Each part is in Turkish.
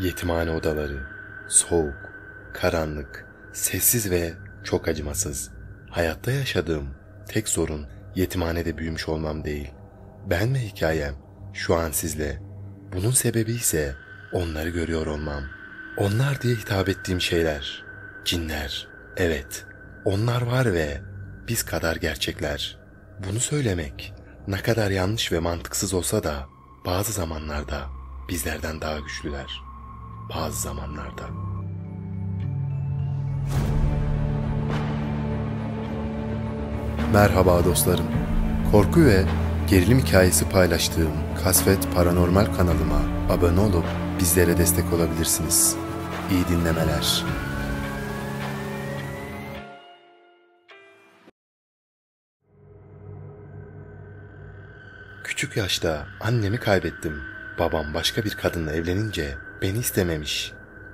Yetimhane odaları, soğuk, karanlık, sessiz ve çok acımasız. Hayatta yaşadığım tek sorun yetimhanede büyümüş olmam değil. Ben ve hikayem şu an sizle. Bunun sebebi ise onları görüyor olmam. Onlar diye hitap ettiğim şeyler. Cinler. Evet. Onlar var ve biz kadar gerçekler. Bunu söylemek ne kadar yanlış ve mantıksız olsa da bazı zamanlarda bizlerden daha güçlüler.'' bazı zamanlarda. Merhaba dostlarım. Korku ve gerilim hikayesi paylaştığım Kasvet Paranormal kanalıma abone olup bizlere destek olabilirsiniz. İyi dinlemeler. Küçük yaşta annemi kaybettim. Babam başka bir kadınla evlenince Beni istememiş.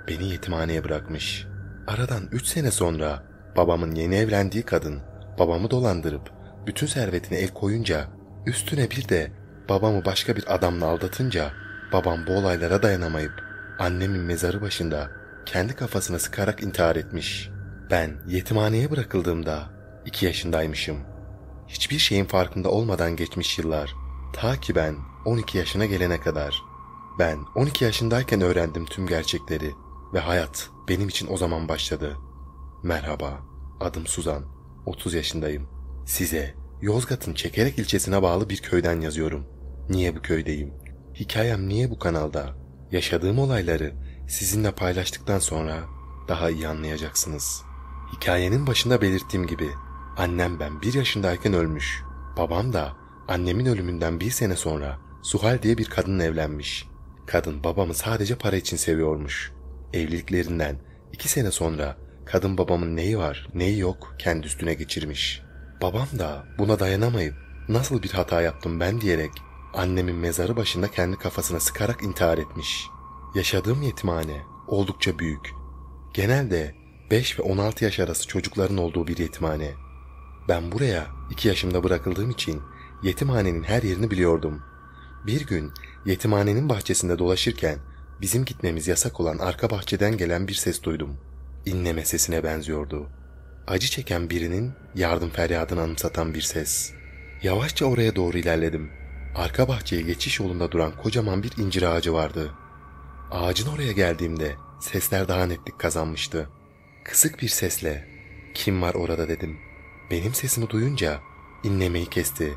Beni yetimhaneye bırakmış. Aradan üç sene sonra babamın yeni evlendiği kadın babamı dolandırıp bütün servetine el koyunca üstüne bir de babamı başka bir adamla aldatınca babam bu olaylara dayanamayıp annemin mezarı başında kendi kafasına sıkarak intihar etmiş. Ben yetimhaneye bırakıldığımda iki yaşındaymışım. Hiçbir şeyin farkında olmadan geçmiş yıllar. Ta ki ben 12 yaşına gelene kadar. Ben 12 yaşındayken öğrendim tüm gerçekleri ve hayat benim için o zaman başladı. Merhaba, adım Suzan, 30 yaşındayım. Size Yozgat'ın Çekerek ilçesine bağlı bir köyden yazıyorum. Niye bu köydeyim? Hikayem niye bu kanalda? Yaşadığım olayları sizinle paylaştıktan sonra daha iyi anlayacaksınız. Hikayenin başında belirttiğim gibi annem ben bir yaşındayken ölmüş. Babam da annemin ölümünden bir sene sonra Suhal diye bir kadınla evlenmiş. Kadın babamı sadece para için seviyormuş. Evliliklerinden iki sene sonra kadın babamın neyi var neyi yok kendi üstüne geçirmiş. Babam da buna dayanamayıp nasıl bir hata yaptım ben diyerek annemin mezarı başında kendi kafasına sıkarak intihar etmiş. Yaşadığım yetimhane oldukça büyük. Genelde 5 ve 16 yaş arası çocukların olduğu bir yetimhane. Ben buraya 2 yaşımda bırakıldığım için yetimhanenin her yerini biliyordum. Bir gün Yetimhanenin bahçesinde dolaşırken bizim gitmemiz yasak olan arka bahçeden gelen bir ses duydum. İnleme sesine benziyordu. Acı çeken birinin yardım feryadını anımsatan bir ses. Yavaşça oraya doğru ilerledim. Arka bahçeye geçiş yolunda duran kocaman bir incir ağacı vardı. Ağacın oraya geldiğimde sesler daha netlik kazanmıştı. Kısık bir sesle kim var orada dedim. Benim sesimi duyunca inlemeyi kesti.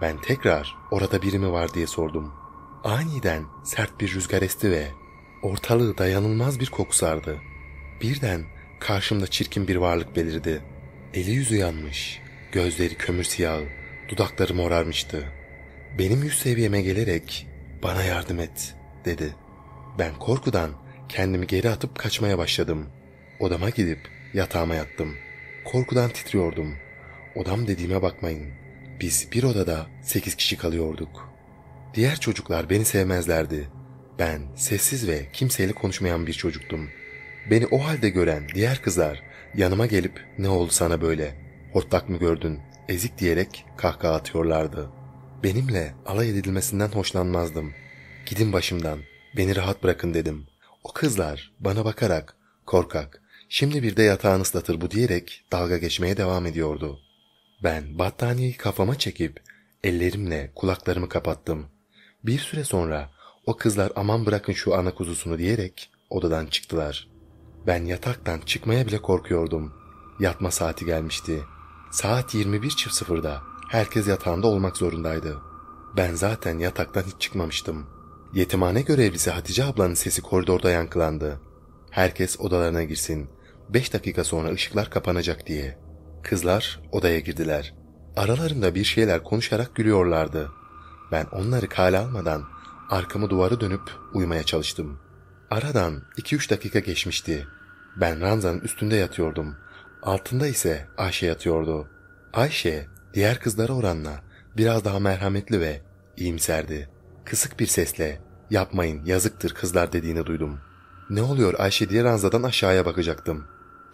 Ben tekrar orada biri mi var diye sordum. Aniden sert bir rüzgar esti ve ortalığı dayanılmaz bir koku sardı. Birden karşımda çirkin bir varlık belirdi. Eli yüzü yanmış, gözleri kömür siyahı, dudakları morarmıştı. Benim yüz seviyeme gelerek bana yardım et dedi. Ben korkudan kendimi geri atıp kaçmaya başladım. Odama gidip yatağıma yattım. Korkudan titriyordum. Odam dediğime bakmayın. Biz bir odada sekiz kişi kalıyorduk.'' Diğer çocuklar beni sevmezlerdi. Ben sessiz ve kimseyle konuşmayan bir çocuktum. Beni o halde gören diğer kızlar yanıma gelip ne oldu sana böyle? Hortlak mı gördün? Ezik diyerek kahkaha atıyorlardı. Benimle alay edilmesinden hoşlanmazdım. Gidin başımdan, beni rahat bırakın dedim. O kızlar bana bakarak korkak, şimdi bir de yatağını ıslatır bu diyerek dalga geçmeye devam ediyordu. Ben battaniyeyi kafama çekip ellerimle kulaklarımı kapattım.'' Bir süre sonra o kızlar aman bırakın şu ana kuzusunu diyerek odadan çıktılar. Ben yataktan çıkmaya bile korkuyordum. Yatma saati gelmişti. Saat 21.00'da herkes yatağında olmak zorundaydı. Ben zaten yataktan hiç çıkmamıştım. Yetimhane görevlisi Hatice ablanın sesi koridorda yankılandı. Herkes odalarına girsin. Beş dakika sonra ışıklar kapanacak diye. Kızlar odaya girdiler. Aralarında bir şeyler konuşarak gülüyorlardı. Ben onları kale almadan arkamı duvara dönüp uyumaya çalıştım. Aradan 2-3 dakika geçmişti. Ben ranzanın üstünde yatıyordum. Altında ise Ayşe yatıyordu. Ayşe diğer kızlara oranla biraz daha merhametli ve iyimserdi. Kısık bir sesle yapmayın yazıktır kızlar dediğini duydum. Ne oluyor Ayşe diye ranzadan aşağıya bakacaktım.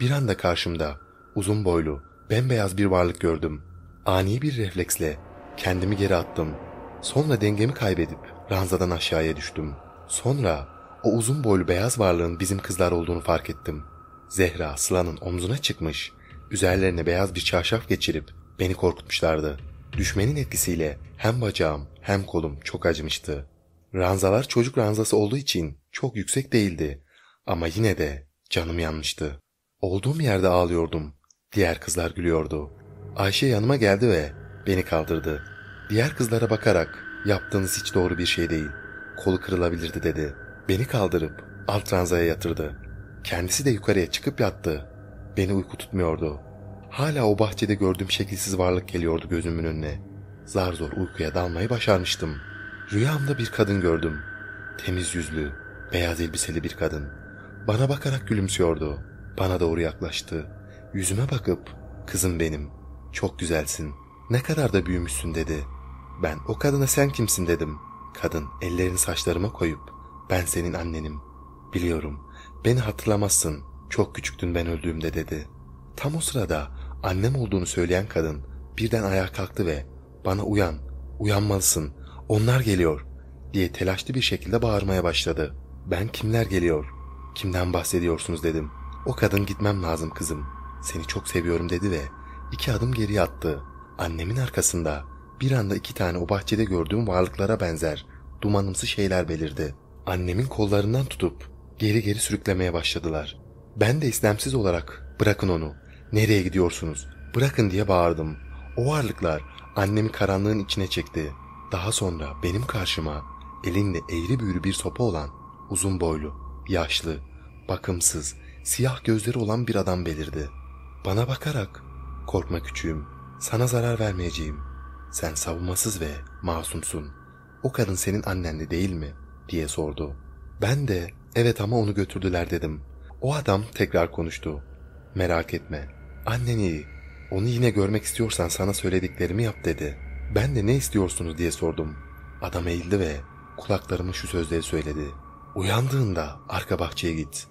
Bir anda karşımda uzun boylu bembeyaz bir varlık gördüm. Ani bir refleksle kendimi geri attım. Sonra dengemi kaybedip ranzadan aşağıya düştüm. Sonra o uzun boylu beyaz varlığın bizim kızlar olduğunu fark ettim. Zehra Sıla'nın omzuna çıkmış, üzerlerine beyaz bir çarşaf geçirip beni korkutmuşlardı. Düşmenin etkisiyle hem bacağım hem kolum çok acımıştı. Ranzalar çocuk ranzası olduğu için çok yüksek değildi ama yine de canım yanmıştı. Olduğum yerde ağlıyordum. Diğer kızlar gülüyordu. Ayşe yanıma geldi ve beni kaldırdı. Diğer kızlara bakarak yaptığınız hiç doğru bir şey değil. Kolu kırılabilirdi dedi. Beni kaldırıp alt ranzaya yatırdı. Kendisi de yukarıya çıkıp yattı. Beni uyku tutmuyordu. Hala o bahçede gördüğüm şekilsiz varlık geliyordu gözümün önüne. Zar zor uykuya dalmayı başarmıştım. Rüyamda bir kadın gördüm. Temiz yüzlü, beyaz elbiseli bir kadın. Bana bakarak gülümsüyordu. Bana doğru yaklaştı. Yüzüme bakıp, kızım benim, çok güzelsin. Ne kadar da büyümüşsün dedi. Ben o kadına sen kimsin dedim. Kadın ellerini saçlarıma koyup ben senin annenim. Biliyorum beni hatırlamazsın. Çok küçüktün ben öldüğümde dedi. Tam o sırada annem olduğunu söyleyen kadın birden ayağa kalktı ve bana uyan, uyanmalısın, onlar geliyor diye telaşlı bir şekilde bağırmaya başladı. Ben kimler geliyor, kimden bahsediyorsunuz dedim. O kadın gitmem lazım kızım, seni çok seviyorum dedi ve iki adım geri attı. Annemin arkasında bir anda iki tane o bahçede gördüğüm varlıklara benzer dumanımsı şeyler belirdi. Annemin kollarından tutup geri geri sürüklemeye başladılar. Ben de istemsiz olarak bırakın onu, nereye gidiyorsunuz, bırakın diye bağırdım. O varlıklar annemi karanlığın içine çekti. Daha sonra benim karşıma elinde eğri büğrü bir sopa olan uzun boylu, yaşlı, bakımsız, siyah gözleri olan bir adam belirdi. Bana bakarak korkma küçüğüm, sana zarar vermeyeceğim.'' Sen savunmasız ve masumsun. O kadın senin annenli değil mi? diye sordu. Ben de evet ama onu götürdüler dedim. O adam tekrar konuştu. Merak etme. Annen iyi. Onu yine görmek istiyorsan sana söylediklerimi yap dedi. Ben de ne istiyorsunuz diye sordum. Adam eğildi ve kulaklarımı şu sözleri söyledi. Uyandığında arka bahçeye git.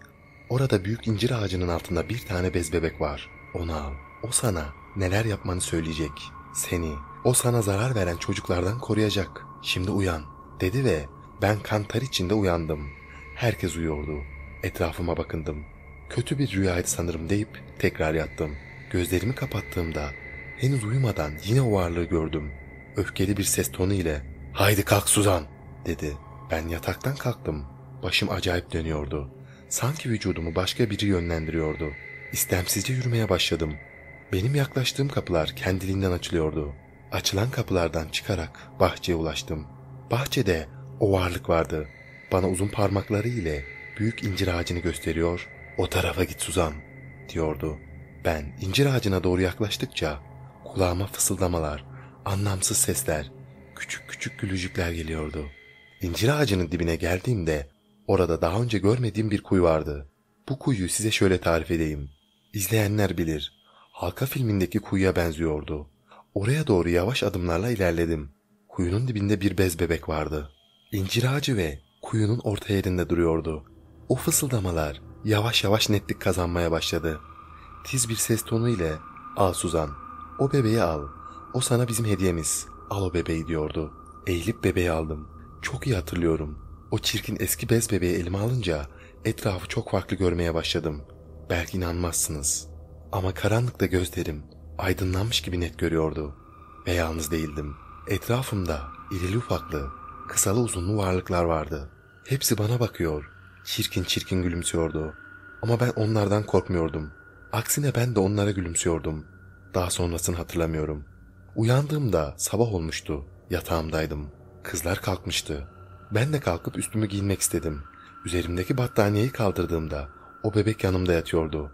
Orada büyük incir ağacının altında bir tane bez bebek var. Onu al. O sana neler yapmanı söyleyecek. Seni o sana zarar veren çocuklardan koruyacak. Şimdi uyan." dedi ve ben kantar içinde uyandım. Herkes uyuyordu. Etrafıma bakındım. Kötü bir rüyaydı sanırım deyip tekrar yattım. Gözlerimi kapattığımda henüz uyumadan yine o varlığı gördüm. Öfkeli bir ses tonu ile ''Haydi kalk Suzan'' dedi. Ben yataktan kalktım. Başım acayip dönüyordu. Sanki vücudumu başka biri yönlendiriyordu. İstemsizce yürümeye başladım. Benim yaklaştığım kapılar kendiliğinden açılıyordu. Açılan kapılardan çıkarak bahçeye ulaştım. Bahçede o varlık vardı. Bana uzun parmakları ile büyük incir ağacını gösteriyor. O tarafa git Suzan diyordu. Ben incir ağacına doğru yaklaştıkça kulağıma fısıldamalar, anlamsız sesler, küçük küçük gülücükler geliyordu. İncir ağacının dibine geldiğimde orada daha önce görmediğim bir kuyu vardı. Bu kuyuyu size şöyle tarif edeyim. İzleyenler bilir. Halka filmindeki kuyuya benziyordu. Oraya doğru yavaş adımlarla ilerledim. Kuyunun dibinde bir bez bebek vardı. İncir ağacı ve kuyunun orta yerinde duruyordu. O fısıldamalar yavaş yavaş netlik kazanmaya başladı. Tiz bir ses tonu ile ''Al Suzan, o bebeği al. O sana bizim hediyemiz. Al o bebeği.'' diyordu. Eğilip bebeği aldım. Çok iyi hatırlıyorum. O çirkin eski bez bebeği elime alınca etrafı çok farklı görmeye başladım. Belki inanmazsınız. Ama karanlıkta gözlerim aydınlanmış gibi net görüyordu. Ve yalnız değildim. Etrafımda irili ufaklı, kısalı uzunlu varlıklar vardı. Hepsi bana bakıyor. Çirkin çirkin gülümsüyordu. Ama ben onlardan korkmuyordum. Aksine ben de onlara gülümsüyordum. Daha sonrasını hatırlamıyorum. Uyandığımda sabah olmuştu. Yatağımdaydım. Kızlar kalkmıştı. Ben de kalkıp üstümü giyinmek istedim. Üzerimdeki battaniyeyi kaldırdığımda o bebek yanımda yatıyordu.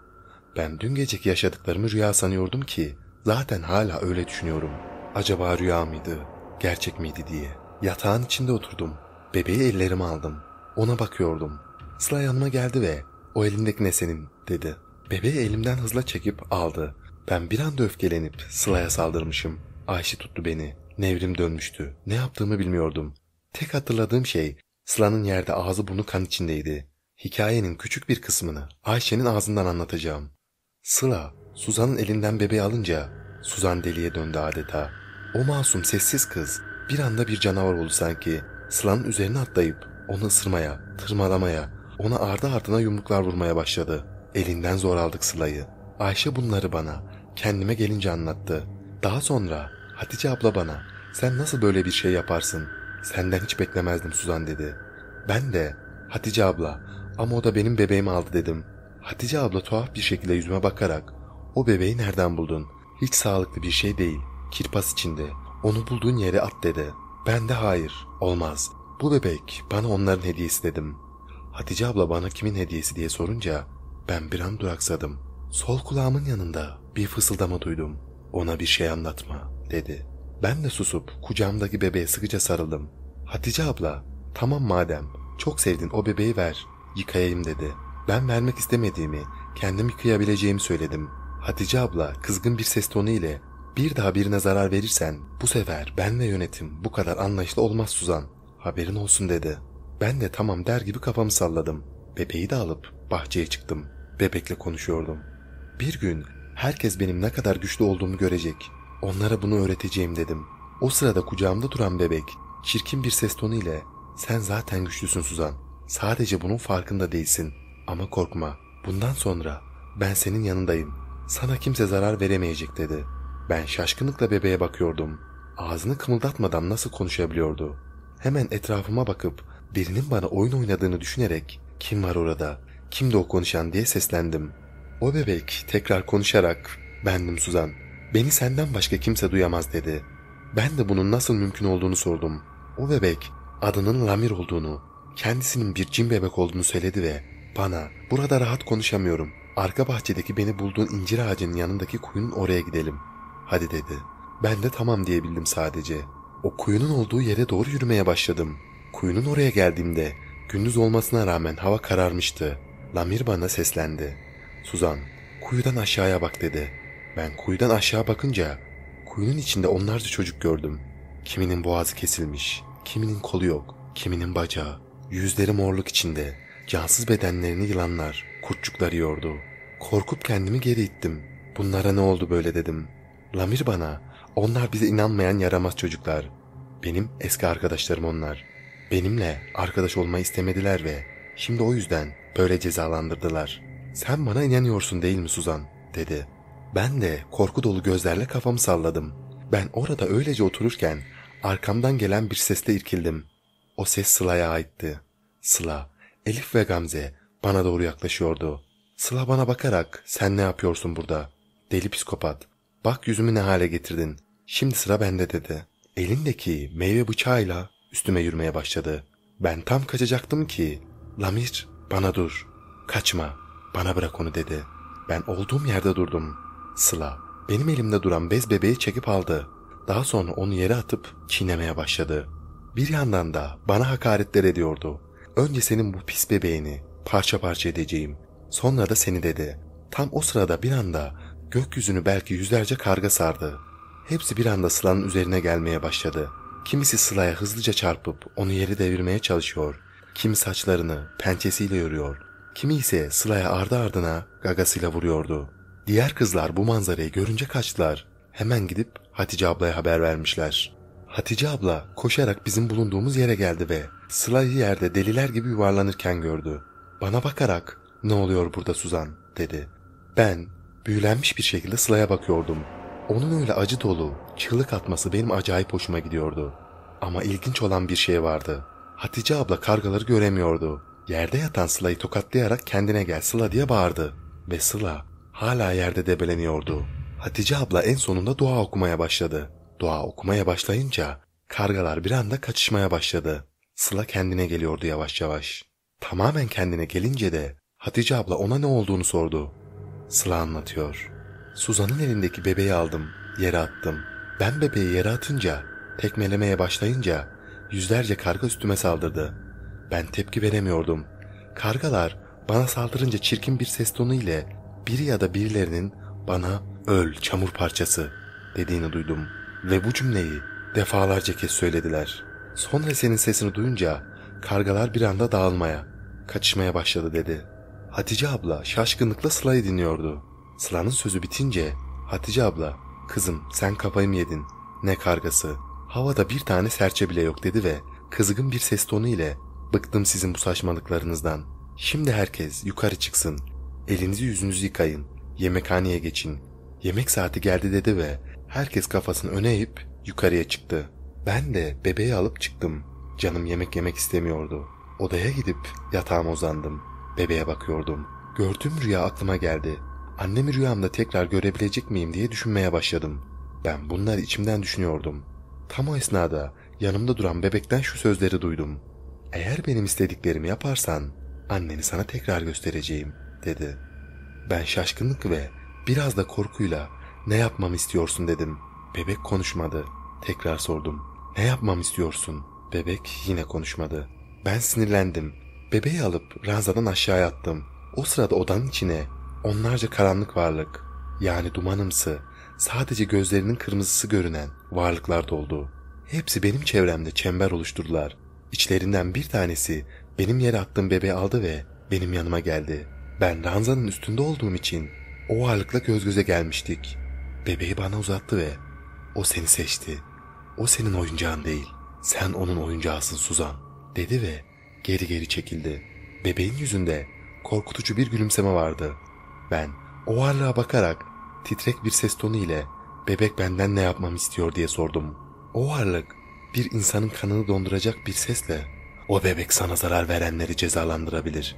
Ben dün geceki yaşadıklarımı rüya sanıyordum ki zaten hala öyle düşünüyorum. Acaba rüya mıydı, gerçek miydi diye. Yatağın içinde oturdum. Bebeği ellerime aldım. Ona bakıyordum. Sıla yanıma geldi ve o elindeki ne senin dedi. Bebeği elimden hızla çekip aldı. Ben bir anda öfkelenip Sıla'ya saldırmışım. Ayşe tuttu beni. Nevrim dönmüştü. Ne yaptığımı bilmiyordum. Tek hatırladığım şey Sıla'nın yerde ağzı burnu kan içindeydi. Hikayenin küçük bir kısmını Ayşe'nin ağzından anlatacağım. Sıla, Suzan'ın elinden bebeği alınca Suzan deliye döndü adeta. O masum sessiz kız bir anda bir canavar oldu sanki. Sıla'nın üzerine atlayıp onu ısırmaya, tırmalamaya, ona ardı ardına yumruklar vurmaya başladı. Elinden zor aldık Sıla'yı. Ayşe bunları bana, kendime gelince anlattı. Daha sonra Hatice abla bana, sen nasıl böyle bir şey yaparsın? Senden hiç beklemezdim Suzan dedi. Ben de, Hatice abla ama o da benim bebeğimi aldı dedim. Hatice abla tuhaf bir şekilde yüzüme bakarak o bebeği nereden buldun? Hiç sağlıklı bir şey değil. Kirpas içinde. Onu bulduğun yere at dedi. Ben de hayır. Olmaz. Bu bebek bana onların hediyesi dedim. Hatice abla bana kimin hediyesi diye sorunca ben bir an duraksadım. Sol kulağımın yanında bir fısıldama duydum. Ona bir şey anlatma dedi. Ben de susup kucağımdaki bebeğe sıkıca sarıldım. Hatice abla tamam madem çok sevdin o bebeği ver yıkayayım dedi.'' Ben vermek istemediğimi, kendimi kıyabileceğimi söyledim. Hatice abla kızgın bir ses tonu ile bir daha birine zarar verirsen bu sefer ben ve yönetim bu kadar anlayışlı olmaz Suzan. Haberin olsun dedi. Ben de tamam der gibi kafamı salladım. Bebeği de alıp bahçeye çıktım. Bebekle konuşuyordum. Bir gün herkes benim ne kadar güçlü olduğumu görecek. Onlara bunu öğreteceğim dedim. O sırada kucağımda duran bebek çirkin bir ses tonu ile sen zaten güçlüsün Suzan. Sadece bunun farkında değilsin. Ama korkma, bundan sonra ben senin yanındayım. Sana kimse zarar veremeyecek dedi. Ben şaşkınlıkla bebeğe bakıyordum. Ağzını kımıldatmadan nasıl konuşabiliyordu? Hemen etrafıma bakıp birinin bana oyun oynadığını düşünerek kim var orada, kimdi o konuşan diye seslendim. O bebek tekrar konuşarak bendim Suzan, beni senden başka kimse duyamaz dedi. Ben de bunun nasıl mümkün olduğunu sordum. O bebek adının Lamir olduğunu, kendisinin bir cin bebek olduğunu söyledi ve bana, burada rahat konuşamıyorum. Arka bahçedeki beni bulduğun incir ağacının yanındaki kuyunun oraya gidelim. Hadi dedi. Ben de tamam diyebildim sadece. O kuyunun olduğu yere doğru yürümeye başladım. Kuyunun oraya geldiğimde gündüz olmasına rağmen hava kararmıştı. Lamir bana seslendi. Suzan, kuyudan aşağıya bak dedi. Ben kuyudan aşağı bakınca kuyunun içinde onlarca çocuk gördüm. Kiminin boğazı kesilmiş, kiminin kolu yok, kiminin bacağı. Yüzleri morluk içinde, cansız bedenlerini yılanlar, kurtçuklar yiyordu. Korkup kendimi geri ittim. Bunlara ne oldu böyle dedim. Lamir bana, onlar bize inanmayan yaramaz çocuklar. Benim eski arkadaşlarım onlar. Benimle arkadaş olmayı istemediler ve şimdi o yüzden böyle cezalandırdılar. Sen bana inanıyorsun değil mi Suzan? dedi. Ben de korku dolu gözlerle kafamı salladım. Ben orada öylece otururken arkamdan gelen bir sesle irkildim. O ses Sıla'ya aitti. Sıla Elif ve Gamze bana doğru yaklaşıyordu. Sıla bana bakarak sen ne yapıyorsun burada? Deli psikopat. Bak yüzümü ne hale getirdin. Şimdi sıra bende dedi. Elindeki meyve bıçağıyla üstüme yürümeye başladı. Ben tam kaçacaktım ki Lamir bana dur. Kaçma. Bana bırak onu dedi. Ben olduğum yerde durdum. Sıla benim elimde duran bez bebeği çekip aldı. Daha sonra onu yere atıp çiğnemeye başladı. Bir yandan da bana hakaretler ediyordu. Önce senin bu pis bebeğini parça parça edeceğim. Sonra da seni dedi. Tam o sırada bir anda gökyüzünü belki yüzlerce karga sardı. Hepsi bir anda Sıla'nın üzerine gelmeye başladı. Kimisi Sıla'ya hızlıca çarpıp onu yeri devirmeye çalışıyor. Kimi saçlarını pençesiyle yoruyor. Kimi ise Sıla'ya ardı ardına gagasıyla vuruyordu. Diğer kızlar bu manzarayı görünce kaçtılar. Hemen gidip Hatice ablaya haber vermişler. Hatice abla koşarak bizim bulunduğumuz yere geldi ve Sıla'yı yerde deliler gibi yuvarlanırken gördü. Bana bakarak ne oluyor burada Suzan dedi. Ben büyülenmiş bir şekilde Sıla'ya bakıyordum. Onun öyle acı dolu, çığlık atması benim acayip hoşuma gidiyordu. Ama ilginç olan bir şey vardı. Hatice abla kargaları göremiyordu. Yerde yatan Sıla'yı tokatlayarak kendine gel Sıla diye bağırdı. Ve Sıla hala yerde debeleniyordu. Hatice abla en sonunda dua okumaya başladı. Dua okumaya başlayınca kargalar bir anda kaçışmaya başladı. Sıla kendine geliyordu yavaş yavaş. Tamamen kendine gelince de Hatice abla ona ne olduğunu sordu. Sıla anlatıyor. Suzan'ın elindeki bebeği aldım, yere attım. Ben bebeği yere atınca, tekmelemeye başlayınca yüzlerce karga üstüme saldırdı. Ben tepki veremiyordum. Kargalar bana saldırınca çirkin bir ses tonu ile biri ya da birilerinin bana öl çamur parçası dediğini duydum ve bu cümleyi defalarca kez söylediler. Son Hese'nin sesini duyunca kargalar bir anda dağılmaya, kaçışmaya başladı dedi. Hatice abla şaşkınlıkla Sıla'yı dinliyordu. Sıla'nın sözü bitince Hatice abla kızım sen kafayı mı yedin? Ne kargası? Havada bir tane serçe bile yok dedi ve kızgın bir ses tonu ile bıktım sizin bu saçmalıklarınızdan. Şimdi herkes yukarı çıksın. Elinizi yüzünüzü yıkayın. Yemekhaneye geçin. Yemek saati geldi dedi ve herkes kafasını öne eğip yukarıya çıktı.'' Ben de bebeği alıp çıktım. Canım yemek yemek istemiyordu. Odaya gidip yatağıma uzandım. Bebeğe bakıyordum. Gördüğüm rüya aklıma geldi. Annemi rüyamda tekrar görebilecek miyim diye düşünmeye başladım. Ben bunlar içimden düşünüyordum. Tam o esnada yanımda duran bebekten şu sözleri duydum. Eğer benim istediklerimi yaparsan anneni sana tekrar göstereceğim dedi. Ben şaşkınlık ve biraz da korkuyla ne yapmamı istiyorsun dedim. Bebek konuşmadı. Tekrar sordum. Ne yapmam istiyorsun? Bebek yine konuşmadı. Ben sinirlendim. Bebeği alıp ranzadan aşağıya attım. O sırada odanın içine onlarca karanlık varlık, yani dumanımsı, sadece gözlerinin kırmızısı görünen varlıklar doldu. Hepsi benim çevremde çember oluşturdular. İçlerinden bir tanesi benim yere attığım bebeği aldı ve benim yanıma geldi. Ben ranzanın üstünde olduğum için o varlıkla göz göze gelmiştik. Bebeği bana uzattı ve o seni seçti.'' O senin oyuncağın değil. Sen onun oyuncağısın Suzan." dedi ve geri geri çekildi. Bebeğin yüzünde korkutucu bir gülümseme vardı. Ben o varlığa bakarak titrek bir ses tonu ile bebek benden ne yapmamı istiyor diye sordum. O varlık bir insanın kanını donduracak bir sesle o bebek sana zarar verenleri cezalandırabilir.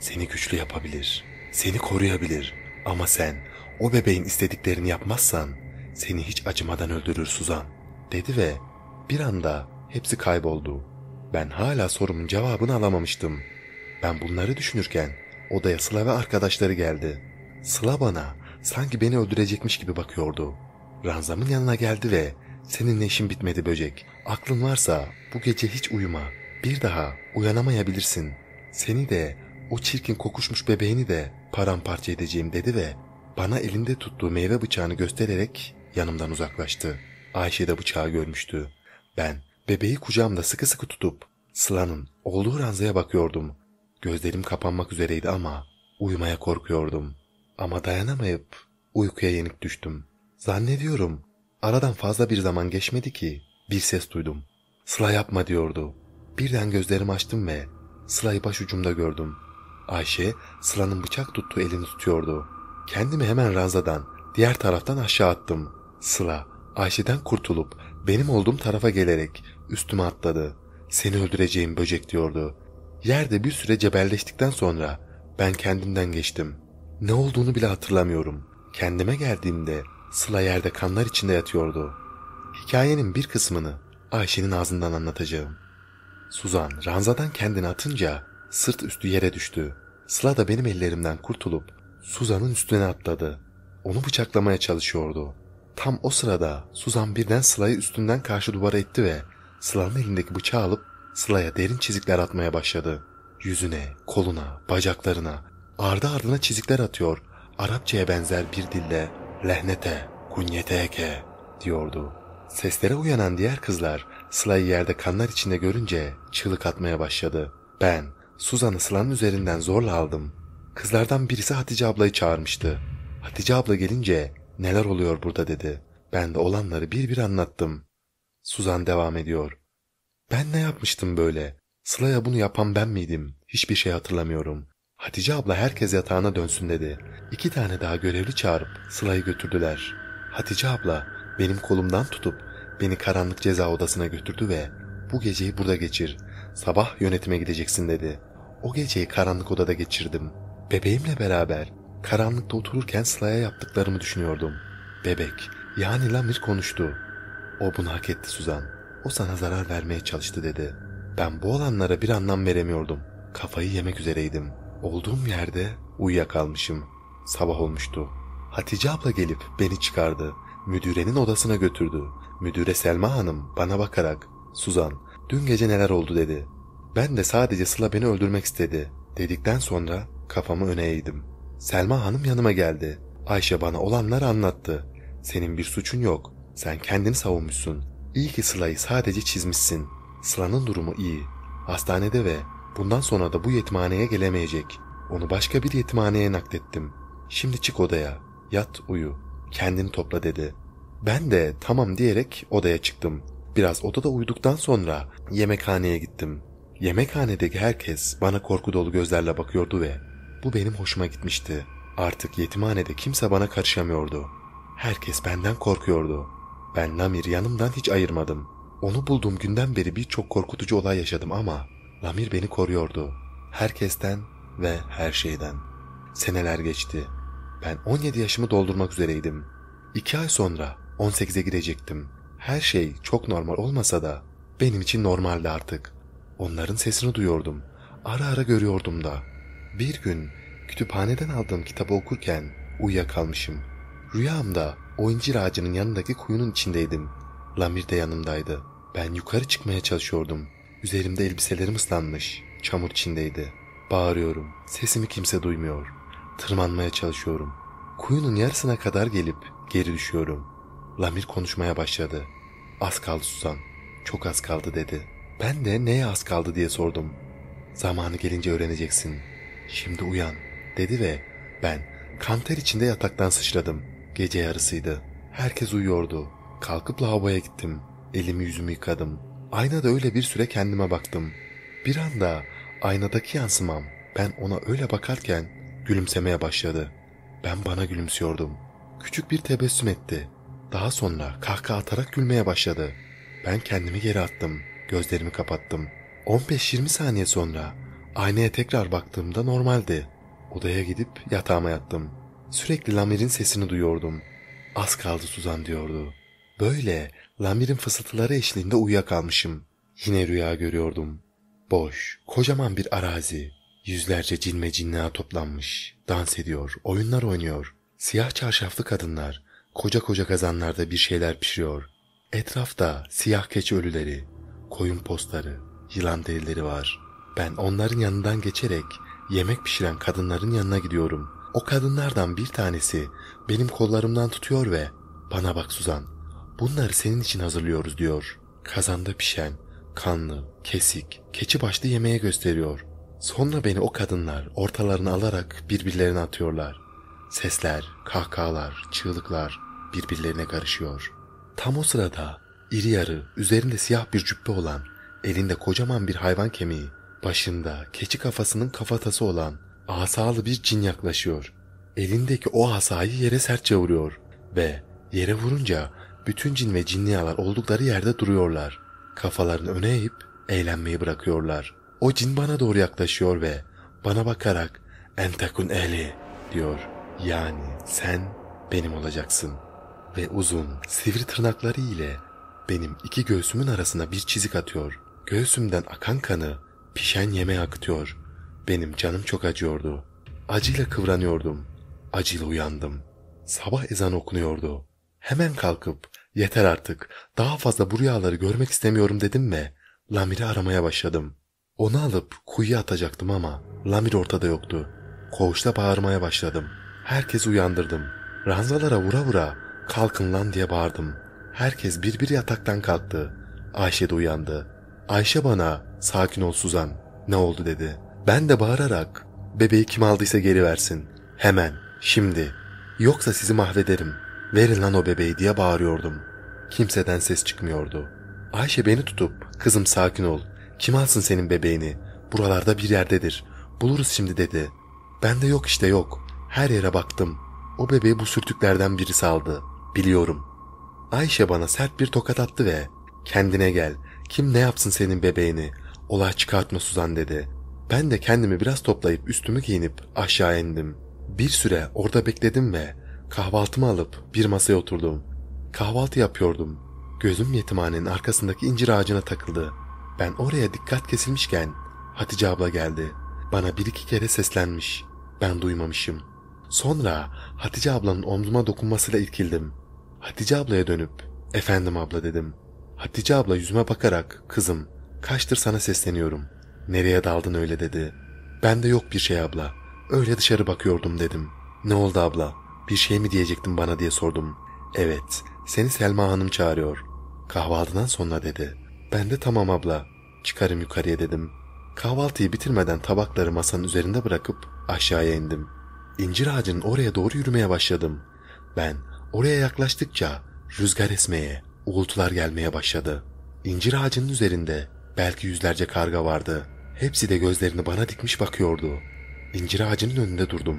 Seni güçlü yapabilir. Seni koruyabilir. Ama sen o bebeğin istediklerini yapmazsan seni hiç acımadan öldürür Suzan dedi ve bir anda hepsi kayboldu. Ben hala sorumun cevabını alamamıştım. Ben bunları düşünürken odaya Sıla ve arkadaşları geldi. Sıla bana sanki beni öldürecekmiş gibi bakıyordu. Ranzam'ın yanına geldi ve seninle işim bitmedi böcek. Aklın varsa bu gece hiç uyuma. Bir daha uyanamayabilirsin. Seni de o çirkin kokuşmuş bebeğini de paramparça edeceğim dedi ve bana elinde tuttuğu meyve bıçağını göstererek yanımdan uzaklaştı.'' Ayşe de bıçağı görmüştü. Ben bebeği kucağımda sıkı sıkı tutup Sıla'nın olduğu ranzaya bakıyordum. Gözlerim kapanmak üzereydi ama uyumaya korkuyordum. Ama dayanamayıp uykuya yenik düştüm. Zannediyorum aradan fazla bir zaman geçmedi ki bir ses duydum. Sıla yapma diyordu. Birden gözlerimi açtım ve Sıla'yı başucumda gördüm. Ayşe Sıla'nın bıçak tuttuğu elini tutuyordu. Kendimi hemen ranzadan diğer taraftan aşağı attım. Sıla Ayşe'den kurtulup benim olduğum tarafa gelerek üstüme atladı. Seni öldüreceğim böcek diyordu. Yerde bir süre cebelleştikten sonra ben kendimden geçtim. Ne olduğunu bile hatırlamıyorum. Kendime geldiğimde Sıla yerde kanlar içinde yatıyordu. Hikayenin bir kısmını Ayşe'nin ağzından anlatacağım. Suzan ranzadan kendini atınca sırt üstü yere düştü. Sıla da benim ellerimden kurtulup Suzan'ın üstüne atladı. Onu bıçaklamaya çalışıyordu. Tam o sırada Suzan birden Sıla'yı üstünden karşı duvara etti ve Sıla'nın elindeki bıçağı alıp Sıla'ya derin çizikler atmaya başladı. Yüzüne, koluna, bacaklarına, ardı ardına çizikler atıyor. Arapçaya benzer bir dille lehnete, kunyeteke diyordu. Seslere uyanan diğer kızlar Sıla'yı yerde kanlar içinde görünce çığlık atmaya başladı. Ben Suzan'ı Sıla'nın üzerinden zorla aldım. Kızlardan birisi Hatice ablayı çağırmıştı. Hatice abla gelince Neler oluyor burada dedi. Ben de olanları bir bir anlattım. Suzan devam ediyor. Ben ne yapmıştım böyle? Sıla'ya bunu yapan ben miydim? Hiçbir şey hatırlamıyorum. Hatice abla herkes yatağına dönsün dedi. İki tane daha görevli çağırıp Sıla'yı götürdüler. Hatice abla benim kolumdan tutup beni karanlık ceza odasına götürdü ve bu geceyi burada geçir. Sabah yönetime gideceksin dedi. O geceyi karanlık odada geçirdim. Bebeğimle beraber Karanlıkta otururken Sıla'ya yaptıklarımı düşünüyordum. Bebek, yani Lamir konuştu. O bunu hak etti Suzan. O sana zarar vermeye çalıştı dedi. Ben bu olanlara bir anlam veremiyordum. Kafayı yemek üzereydim. Olduğum yerde uyuyakalmışım. Sabah olmuştu. Hatice abla gelip beni çıkardı. Müdürenin odasına götürdü. Müdüre Selma Hanım bana bakarak Suzan dün gece neler oldu dedi. Ben de sadece Sıla beni öldürmek istedi. Dedikten sonra kafamı öne eğdim. Selma Hanım yanıma geldi. Ayşe bana olanları anlattı. Senin bir suçun yok. Sen kendini savunmuşsun. İyi ki Sıla'yı sadece çizmişsin. Sıla'nın durumu iyi. Hastanede ve bundan sonra da bu yetimhaneye gelemeyecek. Onu başka bir yetimhaneye naklettim. Şimdi çık odaya. Yat uyu. Kendini topla dedi. Ben de tamam diyerek odaya çıktım. Biraz odada uyuduktan sonra yemekhaneye gittim. Yemekhanedeki herkes bana korku dolu gözlerle bakıyordu ve bu benim hoşuma gitmişti. Artık yetimhanede kimse bana karışamıyordu. Herkes benden korkuyordu. Ben Lamir yanımdan hiç ayırmadım. Onu bulduğum günden beri birçok korkutucu olay yaşadım ama Lamir beni koruyordu. Herkesten ve her şeyden. Seneler geçti. Ben 17 yaşımı doldurmak üzereydim. 2 ay sonra 18'e girecektim. Her şey çok normal olmasa da benim için normaldi artık. Onların sesini duyuyordum. Ara ara görüyordum da. Bir gün kütüphaneden aldığım kitabı okurken uyuyakalmışım. Rüyamda o incir ağacının yanındaki kuyunun içindeydim. Lamir de yanımdaydı. Ben yukarı çıkmaya çalışıyordum. Üzerimde elbiselerim ıslanmış. Çamur içindeydi. Bağırıyorum. Sesimi kimse duymuyor. Tırmanmaya çalışıyorum. Kuyunun yarısına kadar gelip geri düşüyorum. Lamir konuşmaya başladı. Az kaldı Susan. Çok az kaldı dedi. Ben de neye az kaldı diye sordum. Zamanı gelince öğreneceksin.'' Şimdi uyan dedi ve ben kanter içinde yataktan sıçradım. Gece yarısıydı. Herkes uyuyordu. Kalkıp lavaboya gittim. Elimi yüzümü yıkadım. Aynada öyle bir süre kendime baktım. Bir anda aynadaki yansımam ben ona öyle bakarken gülümsemeye başladı. Ben bana gülümsüyordum. Küçük bir tebessüm etti. Daha sonra kahkaha atarak gülmeye başladı. Ben kendimi geri attım. Gözlerimi kapattım. 15-20 saniye sonra Aynaya tekrar baktığımda normaldi. Odaya gidip yatağıma yattım. Sürekli Lamir'in sesini duyuyordum. Az kaldı Suzan diyordu. Böyle Lamir'in fısıltıları eşliğinde uyuyakalmışım. Yine rüya görüyordum. Boş, kocaman bir arazi. Yüzlerce cin ve cinna toplanmış. Dans ediyor, oyunlar oynuyor. Siyah çarşaflı kadınlar, koca koca kazanlarda bir şeyler pişiriyor. Etrafta siyah keçi ölüleri, koyun postları, yılan derileri var. Ben onların yanından geçerek yemek pişiren kadınların yanına gidiyorum. O kadınlardan bir tanesi benim kollarımdan tutuyor ve bana bak Suzan bunları senin için hazırlıyoruz diyor. Kazanda pişen, kanlı, kesik, keçi başlı yemeğe gösteriyor. Sonra beni o kadınlar ortalarını alarak birbirlerine atıyorlar. Sesler, kahkahalar, çığlıklar birbirlerine karışıyor. Tam o sırada iri yarı, üzerinde siyah bir cübbe olan, elinde kocaman bir hayvan kemiği Başında keçi kafasının kafatası olan asalı bir cin yaklaşıyor. Elindeki o asayı yere sertçe vuruyor ve yere vurunca bütün cin ve cinliyalar oldukları yerde duruyorlar. Kafalarını öne eğip eğlenmeyi bırakıyorlar. O cin bana doğru yaklaşıyor ve bana bakarak entakun eli diyor. Yani sen benim olacaksın. Ve uzun sivri tırnakları ile benim iki göğsümün arasına bir çizik atıyor. Göğsümden akan kanı Pişen yemeğe akıtıyor. Benim canım çok acıyordu. Acıyla kıvranıyordum. Acıyla uyandım. Sabah ezan okunuyordu. Hemen kalkıp yeter artık daha fazla bu rüyaları görmek istemiyorum dedim ve Lamir'i aramaya başladım. Onu alıp kuyuya atacaktım ama Lamir ortada yoktu. Koğuşta bağırmaya başladım. Herkesi uyandırdım. Ranzalara vura vura kalkın lan diye bağırdım. Herkes bir bir yataktan kalktı. Ayşe de uyandı. Ayşe bana sakin ol Suzan ne oldu dedi. Ben de bağırarak bebeği kim aldıysa geri versin. Hemen, şimdi. Yoksa sizi mahvederim. Verin lan o bebeği diye bağırıyordum. Kimseden ses çıkmıyordu. Ayşe beni tutup kızım sakin ol. Kim alsın senin bebeğini? Buralarda bir yerdedir. Buluruz şimdi dedi. Ben de yok işte yok. Her yere baktım. O bebeği bu sürtüklerden birisi aldı. Biliyorum. Ayşe bana sert bir tokat attı ve kendine gel. Kim ne yapsın senin bebeğini? Olay çıkartma Suzan dedi. Ben de kendimi biraz toplayıp üstümü giyinip aşağı indim. Bir süre orada bekledim ve kahvaltımı alıp bir masaya oturdum. Kahvaltı yapıyordum. Gözüm yetimhanenin arkasındaki incir ağacına takıldı. Ben oraya dikkat kesilmişken Hatice abla geldi. Bana bir iki kere seslenmiş. Ben duymamışım. Sonra Hatice ablanın omzuma dokunmasıyla irkildim. Hatice ablaya dönüp efendim abla dedim. Hatice abla yüzüme bakarak kızım kaçtır sana sesleniyorum. Nereye daldın öyle dedi. Ben de yok bir şey abla. Öyle dışarı bakıyordum dedim. Ne oldu abla? Bir şey mi diyecektin bana diye sordum. Evet seni Selma Hanım çağırıyor. Kahvaltıdan sonra dedi. Ben de tamam abla. Çıkarım yukarıya dedim. Kahvaltıyı bitirmeden tabakları masanın üzerinde bırakıp aşağıya indim. İncir ağacının oraya doğru yürümeye başladım. Ben oraya yaklaştıkça rüzgar esmeye, Uğultular gelmeye başladı. İncir ağacının üzerinde belki yüzlerce karga vardı. Hepsi de gözlerini bana dikmiş bakıyordu. İncir ağacının önünde durdum.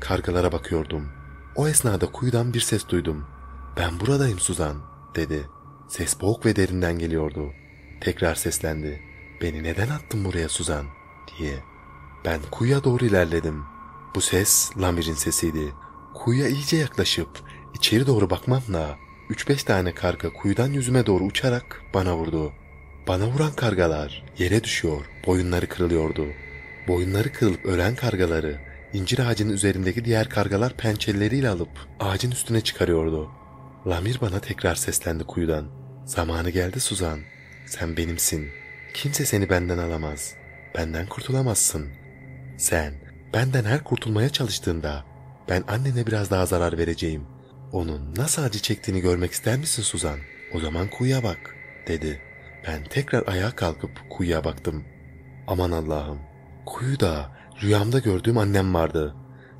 Kargalara bakıyordum. O esnada kuyudan bir ses duydum. Ben buradayım Suzan dedi. Ses boğuk ve derinden geliyordu. Tekrar seslendi. Beni neden attın buraya Suzan diye. Ben kuyuya doğru ilerledim. Bu ses Lamir'in sesiydi. Kuyuya iyice yaklaşıp içeri doğru bakmamla 3-5 tane karga kuyudan yüzüme doğru uçarak bana vurdu. Bana vuran kargalar yere düşüyor, boyunları kırılıyordu. Boyunları kırılıp ölen kargaları incir ağacının üzerindeki diğer kargalar pençeleriyle alıp ağacın üstüne çıkarıyordu. Lamir bana tekrar seslendi kuyudan. Zamanı geldi Suzan. Sen benimsin. Kimse seni benden alamaz. Benden kurtulamazsın. Sen benden her kurtulmaya çalıştığında ben annene biraz daha zarar vereceğim.'' Onun nasıl acı çektiğini görmek ister misin Suzan? O zaman kuyuya bak, dedi. Ben tekrar ayağa kalkıp kuyuya baktım. Aman Allah'ım, kuyuda rüyamda gördüğüm annem vardı.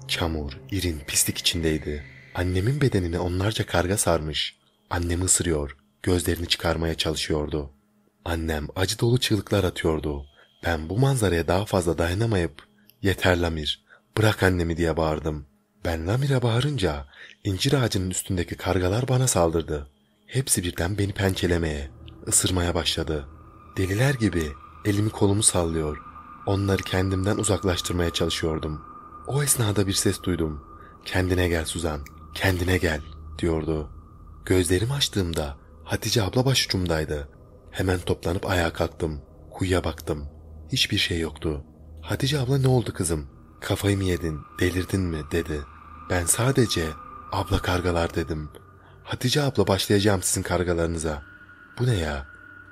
Çamur, irin, pislik içindeydi. Annemin bedenini onlarca karga sarmış. Annem ısırıyor, gözlerini çıkarmaya çalışıyordu. Annem acı dolu çığlıklar atıyordu. Ben bu manzaraya daha fazla dayanamayıp, ''Yeter Lamir, bırak annemi.'' diye bağırdım. Ben Lamir'e bağırınca İncir ağacının üstündeki kargalar bana saldırdı. Hepsi birden beni pençelemeye, ısırmaya başladı. Deliler gibi elimi kolumu sallıyor. Onları kendimden uzaklaştırmaya çalışıyordum. O esnada bir ses duydum. Kendine gel Suzan, kendine gel diyordu. Gözlerimi açtığımda Hatice abla başucumdaydı. Hemen toplanıp ayağa kalktım. Kuyuya baktım. Hiçbir şey yoktu. Hatice abla ne oldu kızım? Kafayı mı yedin, delirdin mi dedi. Ben sadece Abla kargalar dedim. Hatice abla başlayacağım sizin kargalarınıza. Bu ne ya?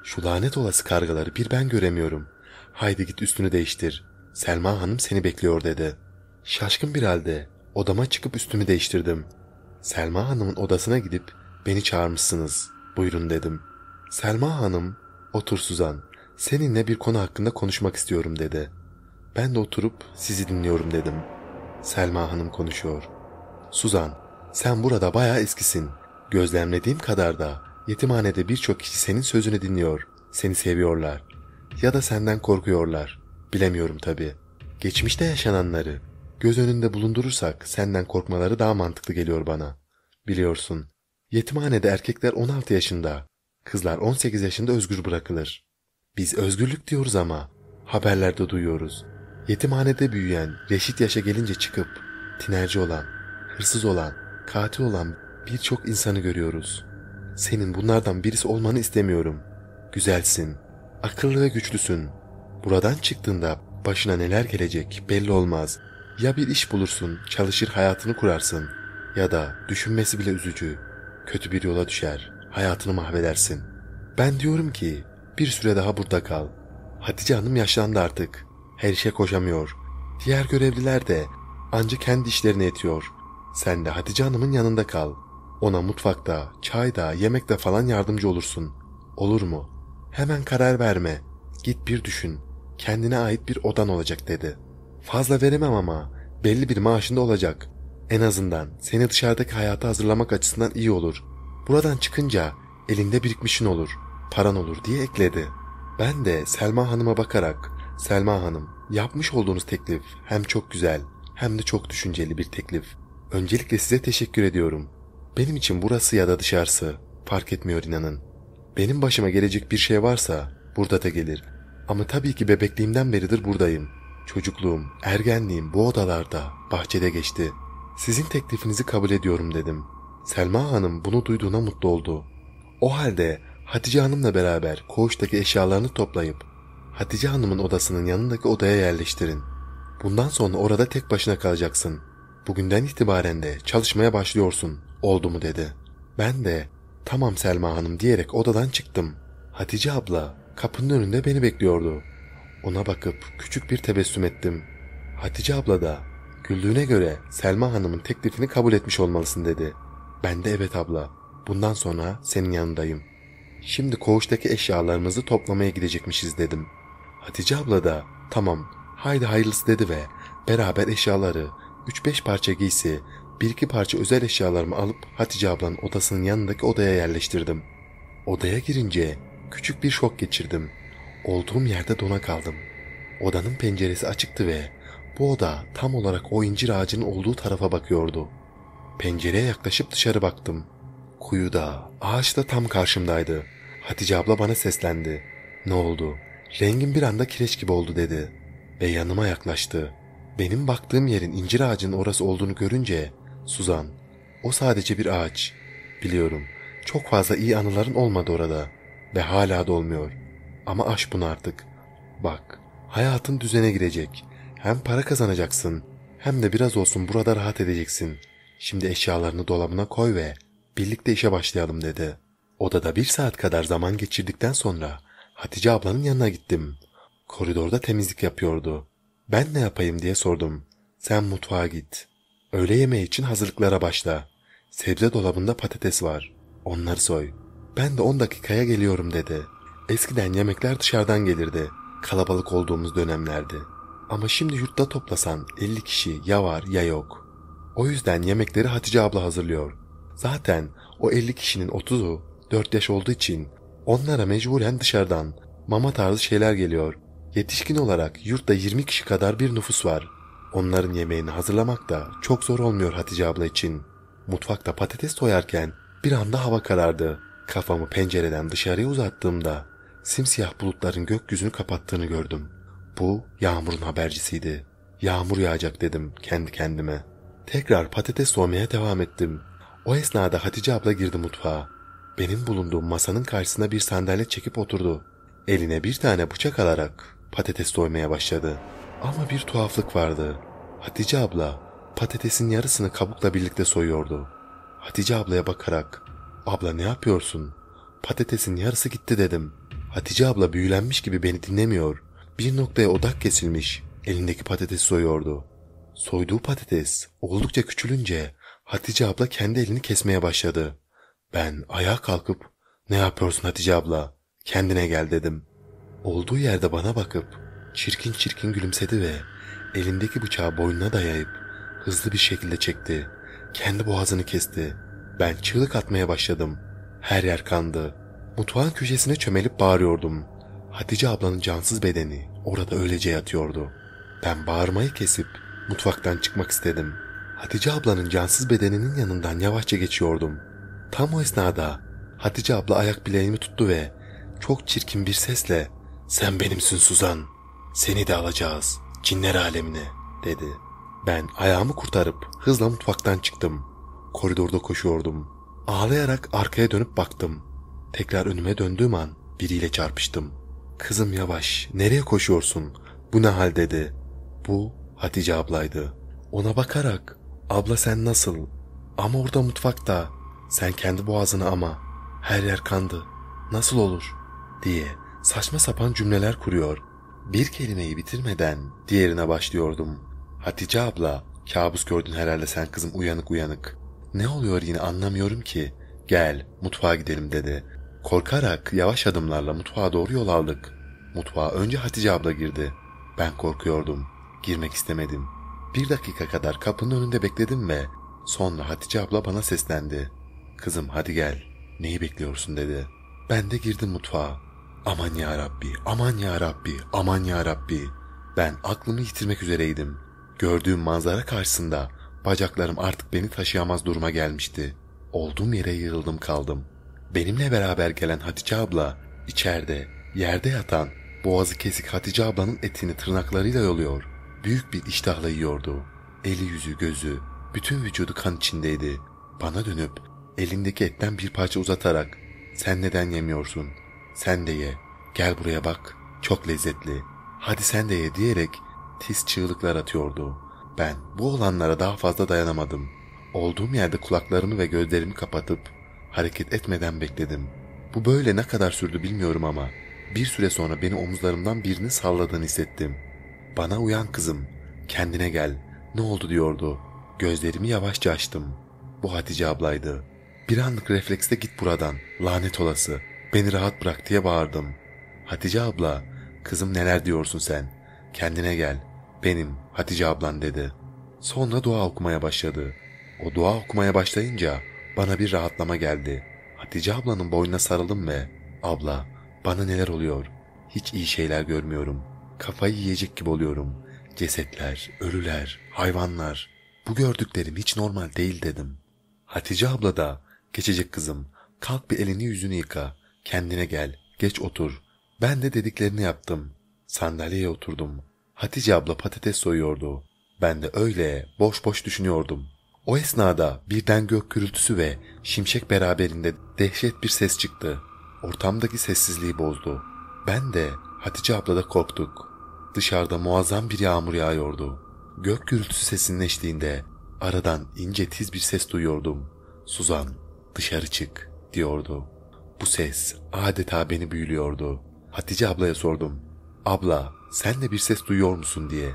Şu lanet olası kargaları bir ben göremiyorum. Haydi git üstünü değiştir. Selma Hanım seni bekliyor dedi. Şaşkın bir halde odama çıkıp üstümü değiştirdim. Selma Hanım'ın odasına gidip beni çağırmışsınız. Buyurun dedim. Selma Hanım, otur Suzan. Seninle bir konu hakkında konuşmak istiyorum dedi. Ben de oturup sizi dinliyorum dedim. Selma Hanım konuşuyor. Suzan, sen burada bayağı eskisin. Gözlemlediğim kadar da yetimhanede birçok kişi senin sözünü dinliyor. Seni seviyorlar. Ya da senden korkuyorlar. Bilemiyorum tabii. Geçmişte yaşananları göz önünde bulundurursak senden korkmaları daha mantıklı geliyor bana. Biliyorsun, yetimhanede erkekler 16 yaşında, kızlar 18 yaşında özgür bırakılır. Biz özgürlük diyoruz ama haberlerde duyuyoruz. Yetimhanede büyüyen, reşit yaşa gelince çıkıp tinerci olan, hırsız olan, katil olan birçok insanı görüyoruz. Senin bunlardan birisi olmanı istemiyorum. Güzelsin, akıllı ve güçlüsün. Buradan çıktığında başına neler gelecek belli olmaz. Ya bir iş bulursun, çalışır hayatını kurarsın ya da düşünmesi bile üzücü. Kötü bir yola düşer, hayatını mahvedersin. Ben diyorum ki bir süre daha burada kal. Hatice Hanım yaşlandı artık. Her işe koşamıyor. Diğer görevliler de ancak kendi işlerine yetiyor. Sen de Hatice Hanım'ın yanında kal. Ona mutfakta, çayda, yemekte falan yardımcı olursun. Olur mu? Hemen karar verme. Git bir düşün. Kendine ait bir odan olacak dedi. Fazla veremem ama belli bir maaşında olacak. En azından seni dışarıdaki hayata hazırlamak açısından iyi olur. Buradan çıkınca elinde birikmişin olur, paran olur diye ekledi. Ben de Selma Hanım'a bakarak, Selma Hanım yapmış olduğunuz teklif hem çok güzel hem de çok düşünceli bir teklif. Öncelikle size teşekkür ediyorum. Benim için burası ya da dışarısı fark etmiyor inanın. Benim başıma gelecek bir şey varsa burada da gelir. Ama tabii ki bebekliğimden beridir buradayım. Çocukluğum, ergenliğim bu odalarda, bahçede geçti. Sizin teklifinizi kabul ediyorum dedim. Selma Hanım bunu duyduğuna mutlu oldu. O halde Hatice Hanım'la beraber koğuştaki eşyalarını toplayıp Hatice Hanım'ın odasının yanındaki odaya yerleştirin. Bundan sonra orada tek başına kalacaksın bugünden itibaren de çalışmaya başlıyorsun, oldu mu dedi. Ben de tamam Selma Hanım diyerek odadan çıktım. Hatice abla kapının önünde beni bekliyordu. Ona bakıp küçük bir tebessüm ettim. Hatice abla da güldüğüne göre Selma Hanım'ın teklifini kabul etmiş olmalısın dedi. Ben de evet abla, bundan sonra senin yanındayım. Şimdi koğuştaki eşyalarımızı toplamaya gidecekmişiz dedim. Hatice abla da tamam haydi hayırlısı dedi ve beraber eşyaları 3-5 parça giysi, bir iki parça özel eşyalarımı alıp Hatice ablanın odasının yanındaki odaya yerleştirdim. Odaya girince küçük bir şok geçirdim. Olduğum yerde dona kaldım. Odanın penceresi açıktı ve bu oda tam olarak o incir ağacının olduğu tarafa bakıyordu. Pencereye yaklaşıp dışarı baktım. Kuyuda, ağaçta tam karşımdaydı. Hatice abla bana seslendi. Ne oldu? Rengim bir anda kireç gibi oldu dedi ve yanıma yaklaştı. Benim baktığım yerin incir ağacının orası olduğunu görünce Suzan, o sadece bir ağaç. Biliyorum, çok fazla iyi anıların olmadı orada ve hala da olmuyor. Ama aş bunu artık. Bak, hayatın düzene girecek. Hem para kazanacaksın hem de biraz olsun burada rahat edeceksin. Şimdi eşyalarını dolabına koy ve birlikte işe başlayalım dedi. Odada bir saat kadar zaman geçirdikten sonra Hatice ablanın yanına gittim. Koridorda temizlik yapıyordu. Ben ne yapayım diye sordum. Sen mutfağa git. Öğle yemeği için hazırlıklara başla. Sebze dolabında patates var. Onları soy. Ben de 10 dakikaya geliyorum dedi. Eskiden yemekler dışarıdan gelirdi. Kalabalık olduğumuz dönemlerdi. Ama şimdi yurtta toplasan 50 kişi ya var ya yok. O yüzden yemekleri Hatice abla hazırlıyor. Zaten o 50 kişinin 30'u 4 yaş olduğu için onlara mecburen dışarıdan mama tarzı şeyler geliyor. Yetişkin olarak yurtta 20 kişi kadar bir nüfus var. Onların yemeğini hazırlamak da çok zor olmuyor Hatice abla için. Mutfakta patates soyarken bir anda hava karardı. Kafamı pencereden dışarıya uzattığımda simsiyah bulutların gökyüzünü kapattığını gördüm. Bu yağmurun habercisiydi. Yağmur yağacak dedim kendi kendime. Tekrar patates soğumaya devam ettim. O esnada Hatice abla girdi mutfağa. Benim bulunduğum masanın karşısına bir sandalye çekip oturdu. Eline bir tane bıçak alarak patates doymaya başladı. Ama bir tuhaflık vardı. Hatice abla patatesin yarısını kabukla birlikte soyuyordu. Hatice ablaya bakarak ''Abla ne yapıyorsun? Patatesin yarısı gitti.'' dedim. Hatice abla büyülenmiş gibi beni dinlemiyor. Bir noktaya odak kesilmiş elindeki patatesi soyuyordu. Soyduğu patates oldukça küçülünce Hatice abla kendi elini kesmeye başladı. Ben ayağa kalkıp ''Ne yapıyorsun Hatice abla? Kendine gel.'' dedim. Olduğu yerde bana bakıp çirkin çirkin gülümsedi ve elindeki bıçağı boynuna dayayıp hızlı bir şekilde çekti. Kendi boğazını kesti. Ben çığlık atmaya başladım. Her yer kandı. Mutfağın köşesine çömelip bağırıyordum. Hatice ablanın cansız bedeni orada öylece yatıyordu. Ben bağırmayı kesip mutfaktan çıkmak istedim. Hatice ablanın cansız bedeninin yanından yavaşça geçiyordum. Tam o esnada Hatice abla ayak bileğimi tuttu ve çok çirkin bir sesle sen benimsin Suzan. Seni de alacağız. Cinler alemine dedi. Ben ayağımı kurtarıp hızla mutfaktan çıktım. Koridorda koşuyordum. Ağlayarak arkaya dönüp baktım. Tekrar önüme döndüğüm an biriyle çarpıştım. Kızım yavaş, nereye koşuyorsun? Bu ne hal dedi. Bu Hatice ablaydı. Ona bakarak, abla sen nasıl? Ama orada mutfakta. Sen kendi boğazını ama. Her yer kandı. Nasıl olur? diye Saçma sapan cümleler kuruyor. Bir kelimeyi bitirmeden diğerine başlıyordum. Hatice abla, kabus gördün herhalde sen kızım uyanık uyanık. Ne oluyor yine anlamıyorum ki. Gel, mutfağa gidelim dedi. Korkarak yavaş adımlarla mutfağa doğru yol aldık. Mutfağa önce Hatice abla girdi. Ben korkuyordum. Girmek istemedim. Bir dakika kadar kapının önünde bekledim ve sonra Hatice abla bana seslendi. Kızım hadi gel. Neyi bekliyorsun dedi. Ben de girdim mutfağa. Aman ya Rabbi, aman ya Rabbi, aman ya Rabbi. Ben aklımı yitirmek üzereydim. Gördüğüm manzara karşısında bacaklarım artık beni taşıyamaz duruma gelmişti. Olduğum yere yığıldım kaldım. Benimle beraber gelen Hatice abla içeride, yerde yatan, boğazı kesik Hatice ablanın etini tırnaklarıyla yoluyor. Büyük bir iştahla yiyordu. Eli yüzü gözü, bütün vücudu kan içindeydi. Bana dönüp elindeki etten bir parça uzatarak sen neden yemiyorsun?'' Sen de ye. Gel buraya bak. Çok lezzetli. Hadi sen de ye diyerek tiz çığlıklar atıyordu. Ben bu olanlara daha fazla dayanamadım. Olduğum yerde kulaklarımı ve gözlerimi kapatıp hareket etmeden bekledim. Bu böyle ne kadar sürdü bilmiyorum ama bir süre sonra beni omuzlarımdan birini salladığını hissettim. Bana uyan kızım, kendine gel, ne oldu diyordu. Gözlerimi yavaşça açtım. Bu Hatice ablaydı. Bir anlık refleksle git buradan, lanet olası. Beni rahat bırak diye bağırdım. Hatice abla, kızım neler diyorsun sen? Kendine gel. Benim Hatice ablan dedi. Sonra dua okumaya başladı. O dua okumaya başlayınca bana bir rahatlama geldi. Hatice ablanın boynuna sarıldım ve abla bana neler oluyor? Hiç iyi şeyler görmüyorum. Kafayı yiyecek gibi oluyorum. Cesetler, ölüler, hayvanlar. Bu gördüklerim hiç normal değil dedim. Hatice abla da geçecek kızım kalk bir elini yüzünü yıka. Kendine gel, geç otur. Ben de dediklerini yaptım. Sandalyeye oturdum. Hatice abla patates soyuyordu. Ben de öyle boş boş düşünüyordum. O esnada birden gök gürültüsü ve şimşek beraberinde dehşet bir ses çıktı. Ortamdaki sessizliği bozdu. Ben de Hatice abla da korktuk. Dışarıda muazzam bir yağmur yağıyordu. Gök gürültüsü sesinin eşliğinde aradan ince tiz bir ses duyuyordum. Suzan dışarı çık diyordu.'' Bu ses adeta beni büyülüyordu. Hatice ablaya sordum. Abla sen de bir ses duyuyor musun diye.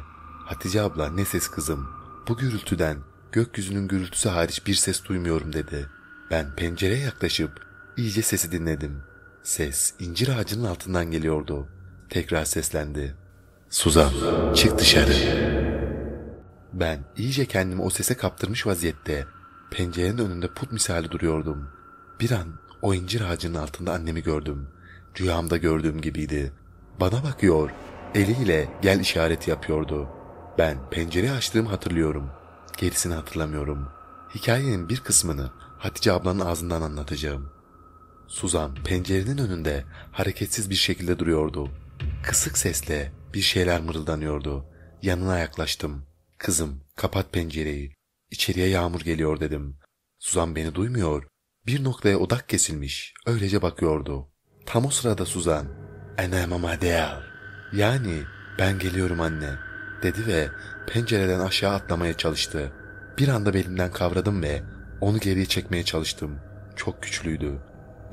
Hatice abla ne ses kızım? Bu gürültüden gökyüzünün gürültüsü hariç bir ses duymuyorum dedi. Ben pencereye yaklaşıp iyice sesi dinledim. Ses incir ağacının altından geliyordu. Tekrar seslendi. Suzan çık dışarı. Ben iyice kendimi o sese kaptırmış vaziyette pencerenin önünde put misali duruyordum. Bir an o incir ağacının altında annemi gördüm. Rüyamda gördüğüm gibiydi. Bana bakıyor. Eliyle gel işareti yapıyordu. Ben pencereyi açtığımı hatırlıyorum. Gerisini hatırlamıyorum. Hikayenin bir kısmını Hatice ablanın ağzından anlatacağım. Suzan pencerenin önünde hareketsiz bir şekilde duruyordu. Kısık sesle bir şeyler mırıldanıyordu. Yanına yaklaştım. Kızım kapat pencereyi. İçeriye yağmur geliyor dedim. Suzan beni duymuyor. Bir noktaya odak kesilmiş, öylece bakıyordu. Tam o sırada Suzan, ''Ene mama değil.'' Yani ben geliyorum anne dedi ve pencereden aşağı atlamaya çalıştı. Bir anda belimden kavradım ve onu geriye çekmeye çalıştım. Çok güçlüydü.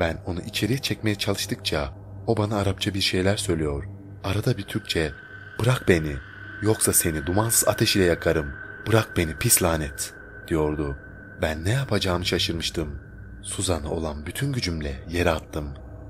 Ben onu içeriye çekmeye çalıştıkça o bana Arapça bir şeyler söylüyor. Arada bir Türkçe bırak beni yoksa seni dumansız ateş ile yakarım. Bırak beni pis lanet diyordu. Ben ne yapacağımı şaşırmıştım. Suzan'a olan bütün gücümle yere attım.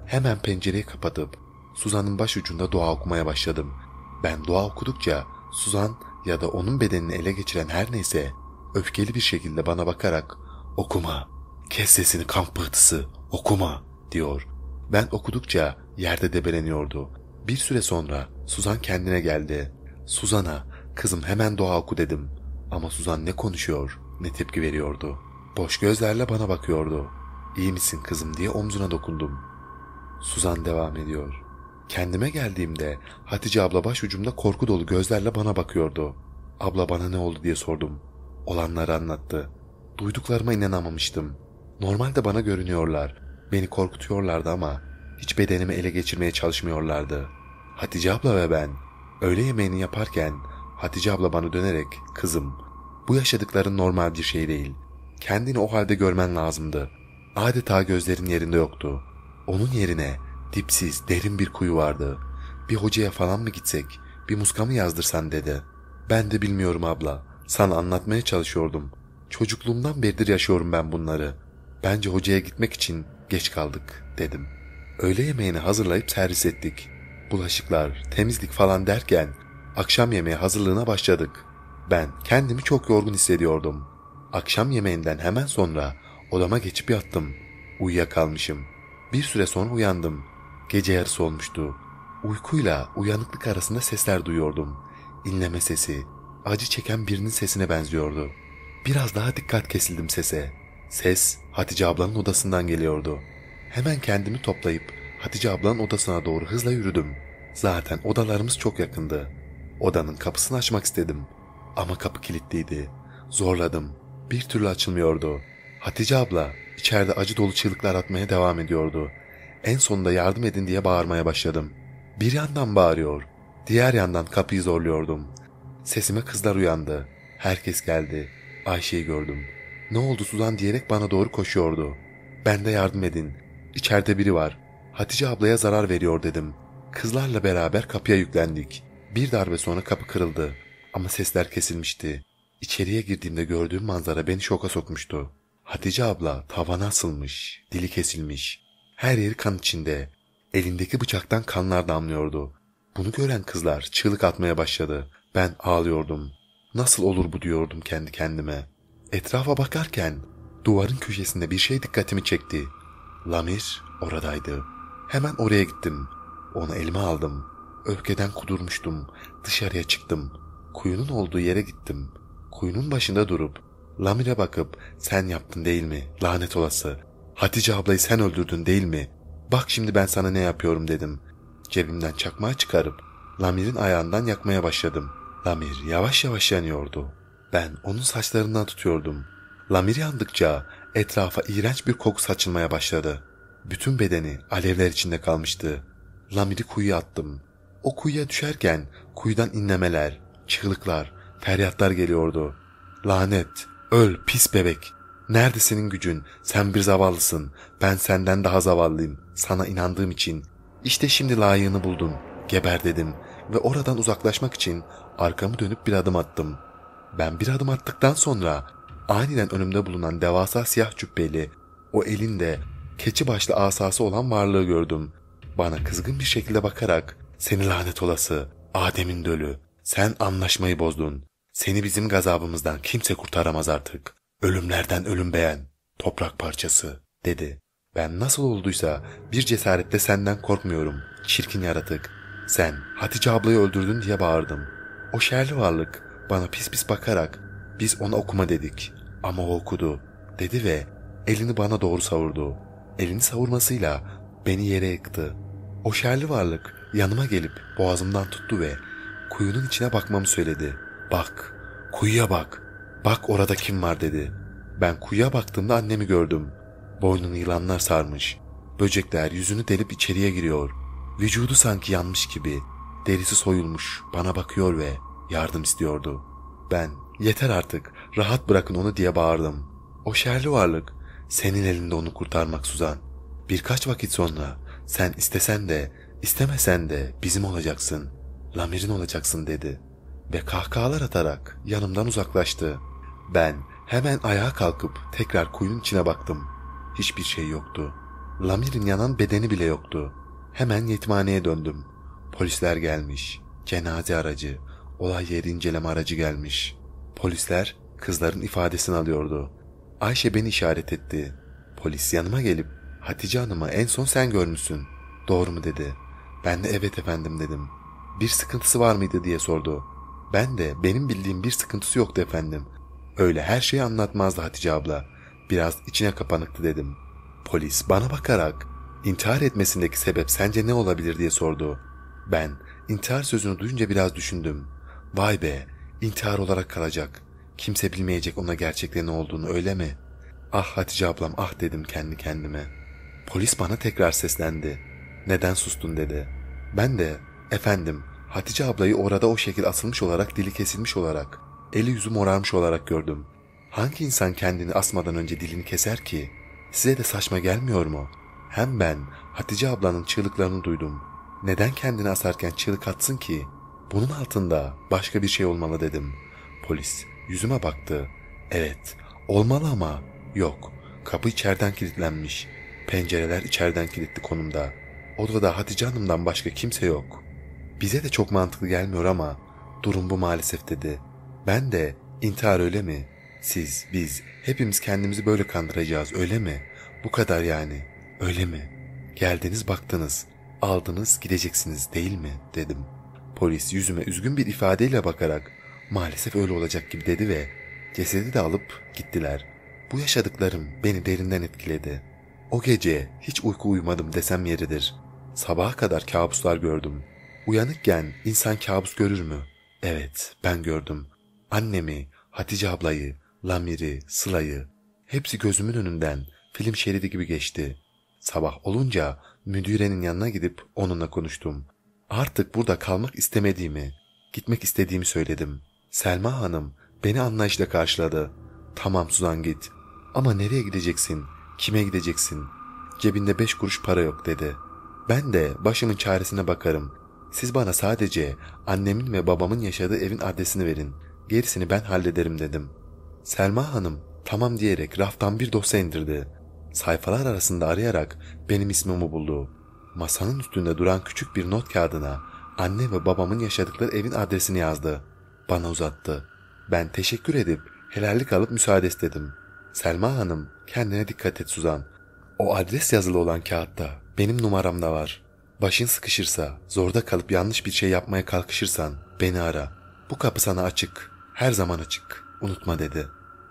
Hemen pencereyi kapatıp Suzan'ın baş ucunda dua okumaya başladım. Ben dua okudukça Suzan ya da onun bedenini ele geçiren her neyse öfkeli bir şekilde bana bakarak okuma, kes sesini kan pıhtısı, okuma diyor. Ben okudukça yerde debeleniyordu. Bir süre sonra Suzan kendine geldi. Suzan'a kızım hemen dua oku dedim. Ama Suzan ne konuşuyor ne tepki veriyordu. Boş gözlerle bana bakıyordu. İyi misin kızım diye omzuna dokundum. Suzan devam ediyor. Kendime geldiğimde Hatice abla başucumda korku dolu gözlerle bana bakıyordu. Abla bana ne oldu diye sordum. Olanları anlattı. Duyduklarıma inanamamıştım. Normalde bana görünüyorlar. Beni korkutuyorlardı ama hiç bedenimi ele geçirmeye çalışmıyorlardı. Hatice abla ve ben öğle yemeğini yaparken Hatice abla bana dönerek kızım bu yaşadıkların normal bir şey değil. Kendini o halde görmen lazımdı adeta gözlerin yerinde yoktu. Onun yerine dipsiz, derin bir kuyu vardı. Bir hocaya falan mı gitsek, bir muska mı yazdırsan dedi. Ben de bilmiyorum abla, sana anlatmaya çalışıyordum. Çocukluğumdan beridir yaşıyorum ben bunları. Bence hocaya gitmek için geç kaldık dedim. Öğle yemeğini hazırlayıp servis ettik. Bulaşıklar, temizlik falan derken akşam yemeği hazırlığına başladık. Ben kendimi çok yorgun hissediyordum. Akşam yemeğinden hemen sonra Odama geçip yattım. Uyuyakalmışım. Bir süre sonra uyandım. Gece yarısı olmuştu. Uykuyla uyanıklık arasında sesler duyuyordum. İnleme sesi, acı çeken birinin sesine benziyordu. Biraz daha dikkat kesildim sese. Ses Hatice ablanın odasından geliyordu. Hemen kendimi toplayıp Hatice ablanın odasına doğru hızla yürüdüm. Zaten odalarımız çok yakındı. Odanın kapısını açmak istedim. Ama kapı kilitliydi. Zorladım. Bir türlü açılmıyordu. Hatice abla içeride acı dolu çığlıklar atmaya devam ediyordu. En sonunda yardım edin diye bağırmaya başladım. Bir yandan bağırıyor, diğer yandan kapıyı zorluyordum. Sesime kızlar uyandı. Herkes geldi. Ayşe'yi gördüm. Ne oldu Suzan diyerek bana doğru koşuyordu. Ben de yardım edin. İçeride biri var. Hatice ablaya zarar veriyor dedim. Kızlarla beraber kapıya yüklendik. Bir darbe sonra kapı kırıldı. Ama sesler kesilmişti. İçeriye girdiğimde gördüğüm manzara beni şoka sokmuştu. Hatice abla tavana asılmış, dili kesilmiş. Her yeri kan içinde. Elindeki bıçaktan kanlar damlıyordu. Bunu gören kızlar çığlık atmaya başladı. Ben ağlıyordum. Nasıl olur bu diyordum kendi kendime. Etrafa bakarken duvarın köşesinde bir şey dikkatimi çekti. Lamir oradaydı. Hemen oraya gittim. Onu elime aldım. Öfkeden kudurmuştum. Dışarıya çıktım. Kuyunun olduğu yere gittim. Kuyunun başında durup Lamir'e bakıp sen yaptın değil mi lanet olası. Hatice ablayı sen öldürdün değil mi? Bak şimdi ben sana ne yapıyorum dedim. Cebimden çakmağı çıkarıp Lamir'in ayağından yakmaya başladım. Lamir yavaş yavaş yanıyordu. Ben onun saçlarından tutuyordum. Lamir yandıkça etrafa iğrenç bir koku saçılmaya başladı. Bütün bedeni alevler içinde kalmıştı. Lamir'i kuyuya attım. O kuyuya düşerken kuyudan inlemeler, çığlıklar, feryatlar geliyordu. Lanet, Öl pis bebek. Nerede senin gücün? Sen bir zavallısın. Ben senden daha zavallıyım. Sana inandığım için. İşte şimdi layığını buldun. Geber dedim. Ve oradan uzaklaşmak için arkamı dönüp bir adım attım. Ben bir adım attıktan sonra aniden önümde bulunan devasa siyah cübbeli, o elinde keçi başlı asası olan varlığı gördüm. Bana kızgın bir şekilde bakarak seni lanet olası, Adem'in dölü, sen anlaşmayı bozdun. Seni bizim gazabımızdan kimse kurtaramaz artık. Ölümlerden ölüm beğen, toprak parçası, dedi. Ben nasıl olduysa bir cesaretle senden korkmuyorum, çirkin yaratık. Sen Hatice ablayı öldürdün diye bağırdım. O şerli varlık bana pis pis bakarak biz ona okuma dedik ama o okudu dedi ve elini bana doğru savurdu. Elini savurmasıyla beni yere yıktı. O şerli varlık yanıma gelip boğazımdan tuttu ve kuyunun içine bakmamı söyledi. Bak, kuyuya bak. Bak orada kim var dedi. Ben kuyuya baktığımda annemi gördüm. Boynunu yılanlar sarmış. Böcekler yüzünü delip içeriye giriyor. Vücudu sanki yanmış gibi. Derisi soyulmuş. Bana bakıyor ve yardım istiyordu. Ben yeter artık rahat bırakın onu diye bağırdım. O şerli varlık senin elinde onu kurtarmak Suzan. Birkaç vakit sonra sen istesen de istemesen de bizim olacaksın. Lamir'in olacaksın dedi.'' ve kahkahalar atarak yanımdan uzaklaştı. Ben hemen ayağa kalkıp tekrar kuyunun içine baktım. Hiçbir şey yoktu. Lamir'in yanan bedeni bile yoktu. Hemen yetimhaneye döndüm. Polisler gelmiş. Cenaze aracı, olay yeri inceleme aracı gelmiş. Polisler kızların ifadesini alıyordu. Ayşe beni işaret etti. Polis yanıma gelip Hatice Hanım'ı en son sen görmüşsün. Doğru mu dedi. Ben de evet efendim dedim. Bir sıkıntısı var mıydı diye sordu. Ben de benim bildiğim bir sıkıntısı yoktu efendim. Öyle her şeyi anlatmazdı Hatice abla. Biraz içine kapanıktı dedim. Polis bana bakarak intihar etmesindeki sebep sence ne olabilir diye sordu. Ben intihar sözünü duyunca biraz düşündüm. Vay be intihar olarak kalacak. Kimse bilmeyecek ona gerçekten ne olduğunu öyle mi? Ah Hatice ablam ah dedim kendi kendime. Polis bana tekrar seslendi. Neden sustun dedi. Ben de efendim Hatice ablayı orada o şekil asılmış olarak, dili kesilmiş olarak, eli yüzü morarmış olarak gördüm. Hangi insan kendini asmadan önce dilini keser ki? Size de saçma gelmiyor mu? Hem ben Hatice ablanın çığlıklarını duydum. Neden kendini asarken çığlık atsın ki? Bunun altında başka bir şey olmalı dedim. Polis yüzüme baktı. Evet, olmalı ama yok. Kapı içeriden kilitlenmiş. Pencereler içeriden kilitli konumda. Odada Hatice Hanım'dan başka kimse yok.'' Bize de çok mantıklı gelmiyor ama durum bu maalesef dedi. Ben de intihar öyle mi? Siz, biz, hepimiz kendimizi böyle kandıracağız öyle mi? Bu kadar yani, öyle mi? Geldiniz baktınız, aldınız gideceksiniz değil mi? dedim. Polis yüzüme üzgün bir ifadeyle bakarak maalesef öyle olacak gibi dedi ve cesedi de alıp gittiler. Bu yaşadıklarım beni derinden etkiledi. O gece hiç uyku uyumadım desem yeridir. Sabaha kadar kabuslar gördüm. Uyanıkken insan kabus görür mü? Evet, ben gördüm. Annemi, Hatice ablayı, Lamir'i, Sıla'yı. Hepsi gözümün önünden film şeridi gibi geçti. Sabah olunca müdürenin yanına gidip onunla konuştum. Artık burada kalmak istemediğimi, gitmek istediğimi söyledim. Selma Hanım beni anlayışla karşıladı. Tamam Suzan git. Ama nereye gideceksin? Kime gideceksin? Cebinde beş kuruş para yok dedi. Ben de başımın çaresine bakarım. Siz bana sadece annemin ve babamın yaşadığı evin adresini verin. Gerisini ben hallederim dedim. Selma Hanım tamam diyerek raftan bir dosya indirdi. Sayfalar arasında arayarak benim ismimi buldu. Masanın üstünde duran küçük bir not kağıdına anne ve babamın yaşadıkları evin adresini yazdı. Bana uzattı. Ben teşekkür edip helallik alıp müsaade istedim. Selma Hanım kendine dikkat et Suzan. O adres yazılı olan kağıtta benim numaram da var. Başın sıkışırsa, zorda kalıp yanlış bir şey yapmaya kalkışırsan beni ara. Bu kapı sana açık. Her zaman açık. Unutma dedi.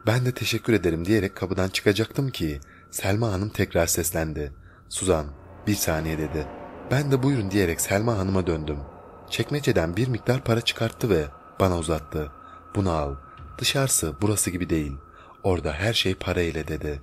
Ben de teşekkür ederim diyerek kapıdan çıkacaktım ki Selma Hanım tekrar seslendi. Suzan, bir saniye dedi. Ben de buyurun diyerek Selma Hanım'a döndüm. Çekmeceden bir miktar para çıkarttı ve bana uzattı. Bunu al. Dışarısı burası gibi değil. Orada her şey parayla dedi.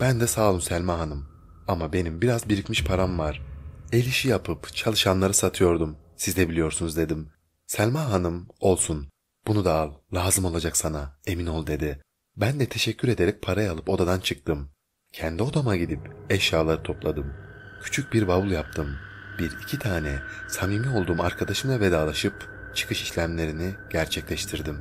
Ben de sağ olun Selma Hanım. Ama benim biraz birikmiş param var. El işi yapıp çalışanları satıyordum. Siz de biliyorsunuz dedim. Selma Hanım olsun. Bunu da al. Lazım olacak sana. Emin ol dedi. Ben de teşekkür ederek parayı alıp odadan çıktım. Kendi odama gidip eşyaları topladım. Küçük bir bavul yaptım. Bir iki tane samimi olduğum arkadaşımla vedalaşıp çıkış işlemlerini gerçekleştirdim.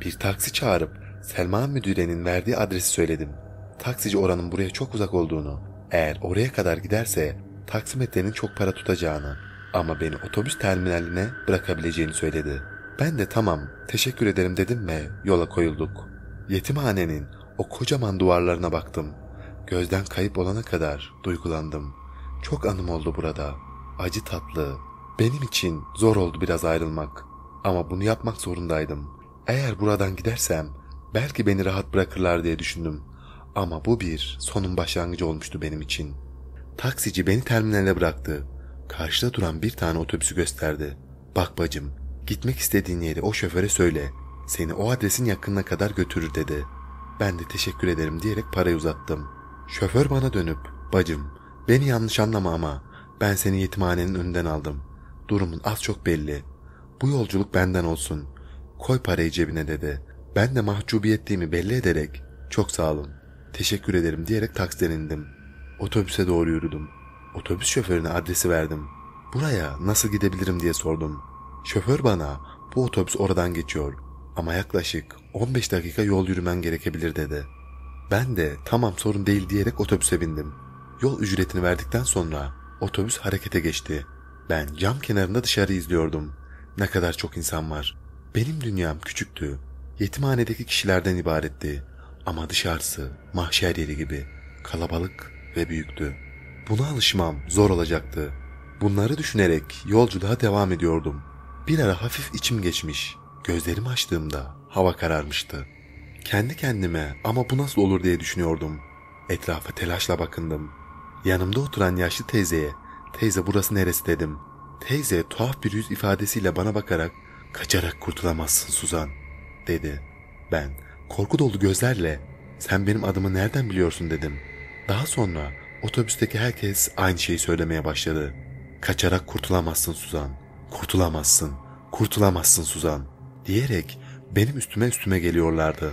Bir taksi çağırıp Selma müdürenin verdiği adresi söyledim. Taksici oranın buraya çok uzak olduğunu, eğer oraya kadar giderse taksimetrenin çok para tutacağını ama beni otobüs terminaline bırakabileceğini söyledi. Ben de tamam teşekkür ederim dedim ve yola koyulduk. Yetimhanenin o kocaman duvarlarına baktım. Gözden kayıp olana kadar duygulandım. Çok anım oldu burada. Acı tatlı. Benim için zor oldu biraz ayrılmak. Ama bunu yapmak zorundaydım. Eğer buradan gidersem belki beni rahat bırakırlar diye düşündüm. Ama bu bir sonun başlangıcı olmuştu benim için.'' Taksici beni terminale bıraktı. Karşıda duran bir tane otobüsü gösterdi. Bak bacım, gitmek istediğin yeri o şoföre söyle. Seni o adresin yakınına kadar götürür dedi. Ben de teşekkür ederim diyerek parayı uzattım. Şoför bana dönüp, bacım beni yanlış anlama ama ben seni yetimhanenin önünden aldım. Durumun az çok belli. Bu yolculuk benden olsun. Koy parayı cebine dedi. Ben de mahcubiyetliğimi belli ederek çok sağ olun. Teşekkür ederim diyerek taksiden indim. Otobüse doğru yürüdüm. Otobüs şoförüne adresi verdim. Buraya nasıl gidebilirim diye sordum. Şoför bana bu otobüs oradan geçiyor ama yaklaşık 15 dakika yol yürümen gerekebilir dedi. Ben de tamam sorun değil diyerek otobüse bindim. Yol ücretini verdikten sonra otobüs harekete geçti. Ben cam kenarında dışarı izliyordum. Ne kadar çok insan var. Benim dünyam küçüktü. Yetimhanedeki kişilerden ibaretti. Ama dışarısı mahşer yeri gibi kalabalık ve büyüktü. Buna alışmam zor olacaktı. Bunları düşünerek yolculuğa devam ediyordum. Bir ara hafif içim geçmiş. Gözlerimi açtığımda hava kararmıştı. Kendi kendime ama bu nasıl olur diye düşünüyordum. Etrafa telaşla bakındım. Yanımda oturan yaşlı teyzeye, teyze burası neresi dedim. Teyze tuhaf bir yüz ifadesiyle bana bakarak, kaçarak kurtulamazsın Suzan, dedi. Ben korku dolu gözlerle, sen benim adımı nereden biliyorsun dedim.'' Daha sonra otobüsteki herkes aynı şeyi söylemeye başladı. Kaçarak kurtulamazsın Suzan, kurtulamazsın, kurtulamazsın Suzan diyerek benim üstüme üstüme geliyorlardı.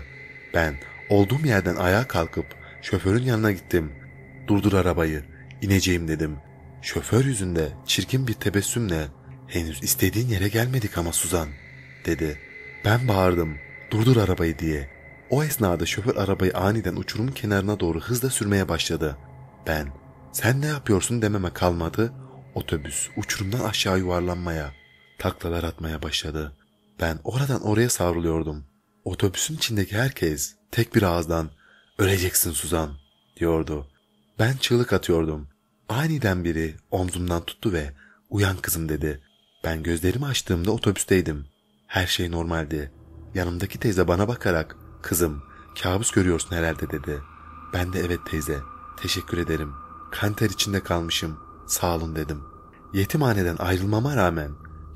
Ben olduğum yerden ayağa kalkıp şoförün yanına gittim. Durdur arabayı, ineceğim dedim. Şoför yüzünde çirkin bir tebessümle henüz istediğin yere gelmedik ama Suzan dedi. Ben bağırdım durdur arabayı diye. O esnada şoför arabayı aniden uçurum kenarına doğru hızla sürmeye başladı. Ben, sen ne yapıyorsun dememe kalmadı, otobüs uçurumdan aşağı yuvarlanmaya, taklalar atmaya başladı. Ben oradan oraya savruluyordum. Otobüsün içindeki herkes tek bir ağızdan ''Öleceksin Suzan'' diyordu. Ben çığlık atıyordum. Aniden biri omzumdan tuttu ve ''Uyan kızım'' dedi. Ben gözlerimi açtığımda otobüsteydim. Her şey normaldi. Yanımdaki teyze bana bakarak Kızım kabus görüyorsun herhalde dedi. Ben de evet teyze teşekkür ederim. Kanter içinde kalmışım sağ olun dedim. Yetimhaneden ayrılmama rağmen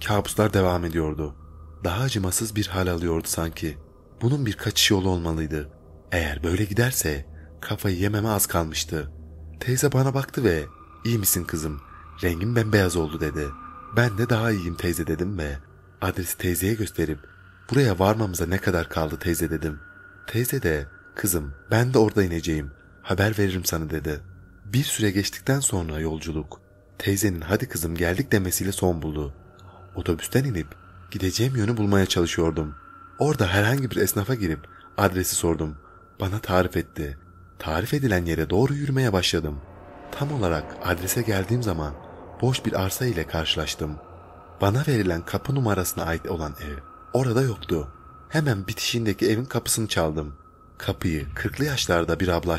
kabuslar devam ediyordu. Daha acımasız bir hal alıyordu sanki. Bunun bir kaçış yolu olmalıydı. Eğer böyle giderse kafayı yememe az kalmıştı. Teyze bana baktı ve iyi misin kızım rengim bembeyaz oldu dedi. Ben de daha iyiyim teyze dedim ve adresi teyzeye gösterip buraya varmamıza ne kadar kaldı teyze dedim. Teyze de kızım ben de orada ineceğim haber veririm sana dedi. Bir süre geçtikten sonra yolculuk teyzenin hadi kızım geldik demesiyle son buldu. Otobüsten inip gideceğim yönü bulmaya çalışıyordum. Orada herhangi bir esnafa girip adresi sordum. Bana tarif etti. Tarif edilen yere doğru yürümeye başladım. Tam olarak adrese geldiğim zaman boş bir arsa ile karşılaştım. Bana verilen kapı numarasına ait olan ev orada yoktu. Hemen bitişindeki evin kapısını çaldım. Kapıyı kırklı yaşlarda bir abla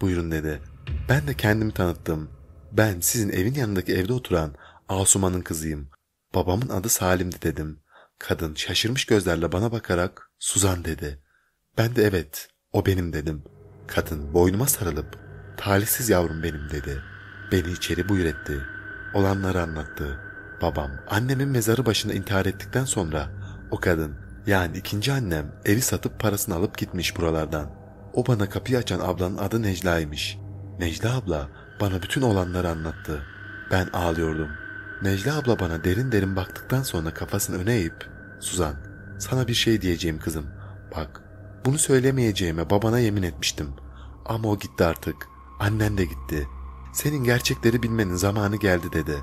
Buyurun dedi. Ben de kendimi tanıttım. Ben sizin evin yanındaki evde oturan Asuman'ın kızıyım. Babamın adı Salim'di dedim. Kadın şaşırmış gözlerle bana bakarak Suzan dedi. Ben de evet o benim dedim. Kadın boynuma sarılıp talihsiz yavrum benim dedi. Beni içeri buyur etti. Olanları anlattı. Babam annemin mezarı başında intihar ettikten sonra o kadın yani ikinci annem evi satıp parasını alıp gitmiş buralardan. O bana kapıyı açan ablanın adı Necla'ymış. Necla abla bana bütün olanları anlattı. Ben ağlıyordum. Necla abla bana derin derin baktıktan sonra kafasını öne eğip ''Suzan, sana bir şey diyeceğim kızım. Bak, bunu söylemeyeceğime babana yemin etmiştim. Ama o gitti artık. Annen de gitti. Senin gerçekleri bilmenin zamanı geldi.'' dedi.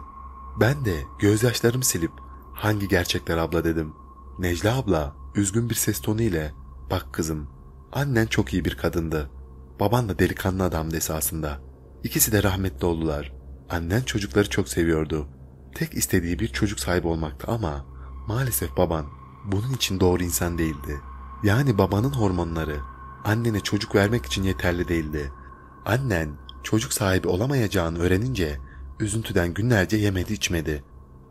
Ben de gözyaşlarımı silip ''Hangi gerçekler abla?'' dedim. Necla abla üzgün bir ses tonu ile ''Bak kızım, annen çok iyi bir kadındı. Baban da delikanlı adamdı esasında. İkisi de rahmetli oldular. Annen çocukları çok seviyordu. Tek istediği bir çocuk sahibi olmaktı ama maalesef baban bunun için doğru insan değildi. Yani babanın hormonları annene çocuk vermek için yeterli değildi. Annen çocuk sahibi olamayacağını öğrenince üzüntüden günlerce yemedi içmedi.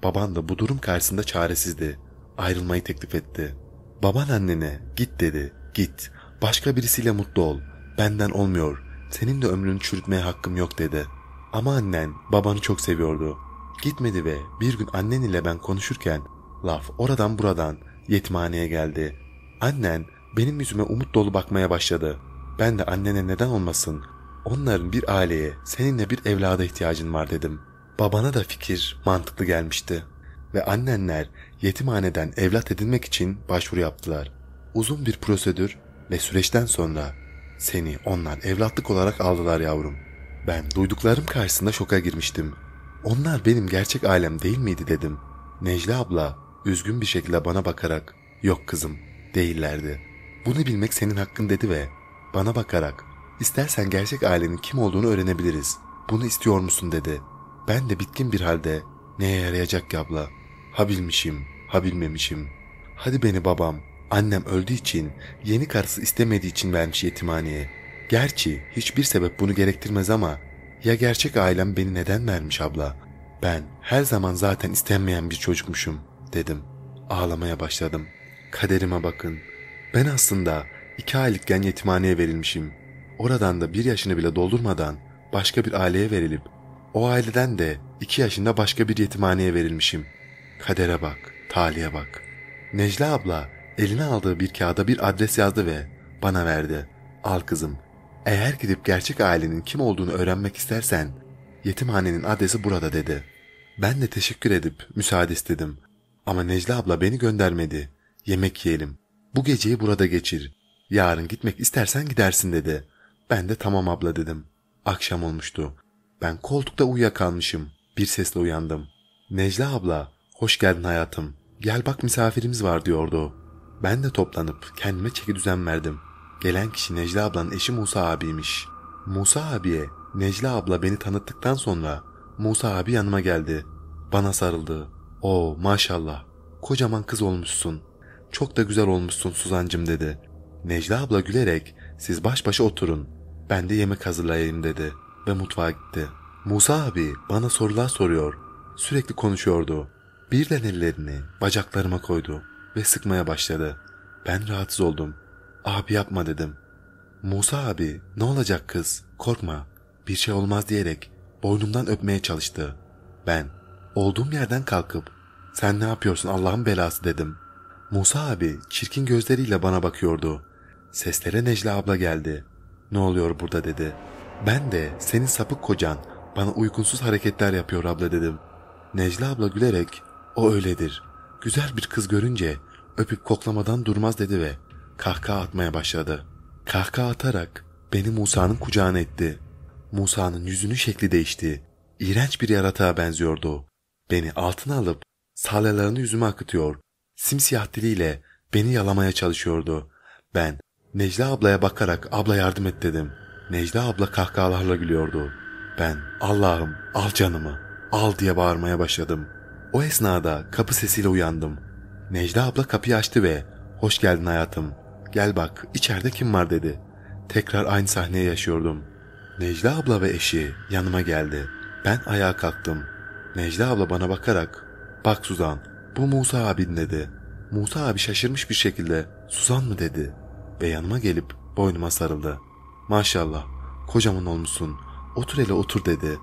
Baban da bu durum karşısında çaresizdi ayrılmayı teklif etti. Baban annene git dedi. Git. Başka birisiyle mutlu ol. Benden olmuyor. Senin de ömrünü çürütmeye hakkım yok dedi. Ama annen babanı çok seviyordu. Gitmedi ve bir gün annen ile ben konuşurken laf oradan buradan yetimhaneye geldi. Annen benim yüzüme umut dolu bakmaya başladı. Ben de annene neden olmasın? Onların bir aileye, seninle bir evlada ihtiyacın var dedim. Babana da fikir mantıklı gelmişti. Ve annenler yetimhaneden evlat edinmek için başvuru yaptılar. Uzun bir prosedür ve süreçten sonra seni onlar evlatlık olarak aldılar yavrum. Ben duyduklarım karşısında şoka girmiştim. Onlar benim gerçek ailem değil miydi dedim. Necla abla üzgün bir şekilde bana bakarak yok kızım değillerdi. Bunu bilmek senin hakkın dedi ve bana bakarak istersen gerçek ailenin kim olduğunu öğrenebiliriz. Bunu istiyor musun dedi. Ben de bitkin bir halde neye yarayacak ki abla Ha bilmişim, ha bilmemişim. Hadi beni babam, annem öldüğü için, yeni karısı istemediği için vermiş yetimhaneye. Gerçi hiçbir sebep bunu gerektirmez ama ya gerçek ailem beni neden vermiş abla? Ben her zaman zaten istenmeyen bir çocukmuşum dedim. Ağlamaya başladım. Kaderime bakın. Ben aslında iki aylıkken yetimhaneye verilmişim. Oradan da bir yaşını bile doldurmadan başka bir aileye verilip o aileden de iki yaşında başka bir yetimhaneye verilmişim. Kadere bak, talihe bak. Necla abla eline aldığı bir kağıda bir adres yazdı ve bana verdi. Al kızım. Eğer gidip gerçek ailenin kim olduğunu öğrenmek istersen yetimhanenin adresi burada dedi. Ben de teşekkür edip müsaade istedim. Ama Necla abla beni göndermedi. Yemek yiyelim. Bu geceyi burada geçir. Yarın gitmek istersen gidersin dedi. Ben de tamam abla dedim. Akşam olmuştu. Ben koltukta uyuyakalmışım. Bir sesle uyandım. Necla abla Hoş geldin hayatım. Gel bak misafirimiz var diyordu Ben de toplanıp kendime çeki düzen verdim. Gelen kişi Necla ablanın eşi Musa abiymiş. Musa abiye Necla abla beni tanıttıktan sonra Musa abi yanıma geldi. Bana sarıldı. O, maşallah. Kocaman kız olmuşsun. Çok da güzel olmuşsun Suzancım dedi. Necla abla gülerek siz baş başa oturun. Ben de yemek hazırlayayım dedi ve mutfağa gitti. Musa abi bana sorular soruyor. Sürekli konuşuyordu. Birden ellerini bacaklarıma koydu ve sıkmaya başladı. Ben rahatsız oldum. Abi yapma dedim. Musa abi ne olacak kız korkma bir şey olmaz diyerek boynumdan öpmeye çalıştı. Ben olduğum yerden kalkıp sen ne yapıyorsun Allah'ın belası dedim. Musa abi çirkin gözleriyle bana bakıyordu. Seslere Necla abla geldi. Ne oluyor burada dedi. Ben de senin sapık kocan bana uykunsuz hareketler yapıyor abla dedim. Necla abla gülerek o öyledir. Güzel bir kız görünce öpüp koklamadan durmaz dedi ve kahkaha atmaya başladı. Kahkaha atarak beni Musa'nın kucağına etti. Musa'nın yüzünün şekli değişti. İğrenç bir yaratığa benziyordu. Beni altına alıp salyalarını yüzüme akıtıyor. Simsiyah diliyle beni yalamaya çalışıyordu. Ben Necla ablaya bakarak abla yardım et dedim. Necla abla kahkahalarla gülüyordu. Ben Allah'ım al canımı al diye bağırmaya başladım. O esnada kapı sesiyle uyandım. Necla abla kapıyı açtı ve ''Hoş geldin hayatım. Gel bak içeride kim var?'' dedi. Tekrar aynı sahneye yaşıyordum. Necla abla ve eşi yanıma geldi. Ben ayağa kalktım. Necla abla bana bakarak ''Bak Suzan bu Musa abin'' dedi. Musa abi şaşırmış bir şekilde ''Suzan mı?'' dedi ve yanıma gelip boynuma sarıldı. ''Maşallah kocaman olmuşsun otur hele otur'' dedi.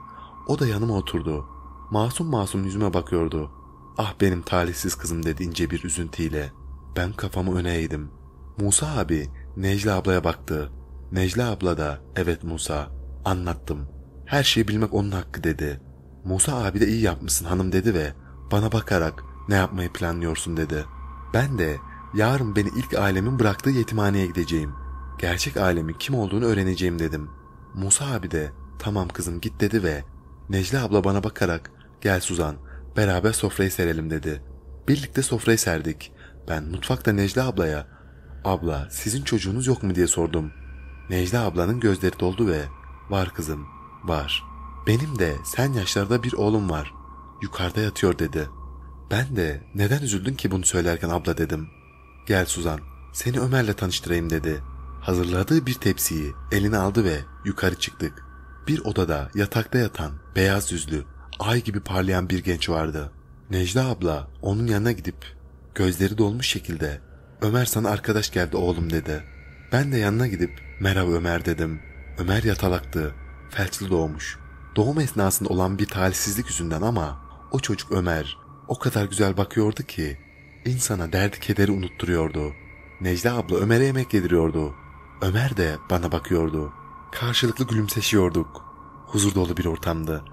O da yanıma oturdu masum masum yüzüme bakıyordu. Ah benim talihsiz kızım dedi bir üzüntüyle. Ben kafamı öne eğdim. Musa abi Necla ablaya baktı. Necla abla da evet Musa anlattım. Her şeyi bilmek onun hakkı dedi. Musa abi de iyi yapmışsın hanım dedi ve bana bakarak ne yapmayı planlıyorsun dedi. Ben de yarın beni ilk ailemin bıraktığı yetimhaneye gideceğim. Gerçek ailemin kim olduğunu öğreneceğim dedim. Musa abi de tamam kızım git dedi ve Necla abla bana bakarak Gel Suzan, beraber sofrayı serelim dedi. Birlikte sofrayı serdik. Ben mutfakta Necla ablaya, abla sizin çocuğunuz yok mu diye sordum. Necla ablanın gözleri doldu ve var kızım, var. Benim de sen yaşlarda bir oğlum var. Yukarıda yatıyor dedi. Ben de neden üzüldün ki bunu söylerken abla dedim. Gel Suzan, seni Ömer'le tanıştırayım dedi. Hazırladığı bir tepsiyi eline aldı ve yukarı çıktık. Bir odada yatakta yatan beyaz yüzlü ay gibi parlayan bir genç vardı. Necla abla onun yanına gidip gözleri dolmuş şekilde Ömer sana arkadaş geldi oğlum dedi. Ben de yanına gidip merhaba Ömer dedim. Ömer yatalaktı. Felçli doğmuş. Doğum esnasında olan bir talihsizlik yüzünden ama o çocuk Ömer o kadar güzel bakıyordu ki insana derdi kederi unutturuyordu. Necla abla Ömer'e yemek yediriyordu. Ömer de bana bakıyordu. Karşılıklı gülümseşiyorduk. Huzur dolu bir ortamdı.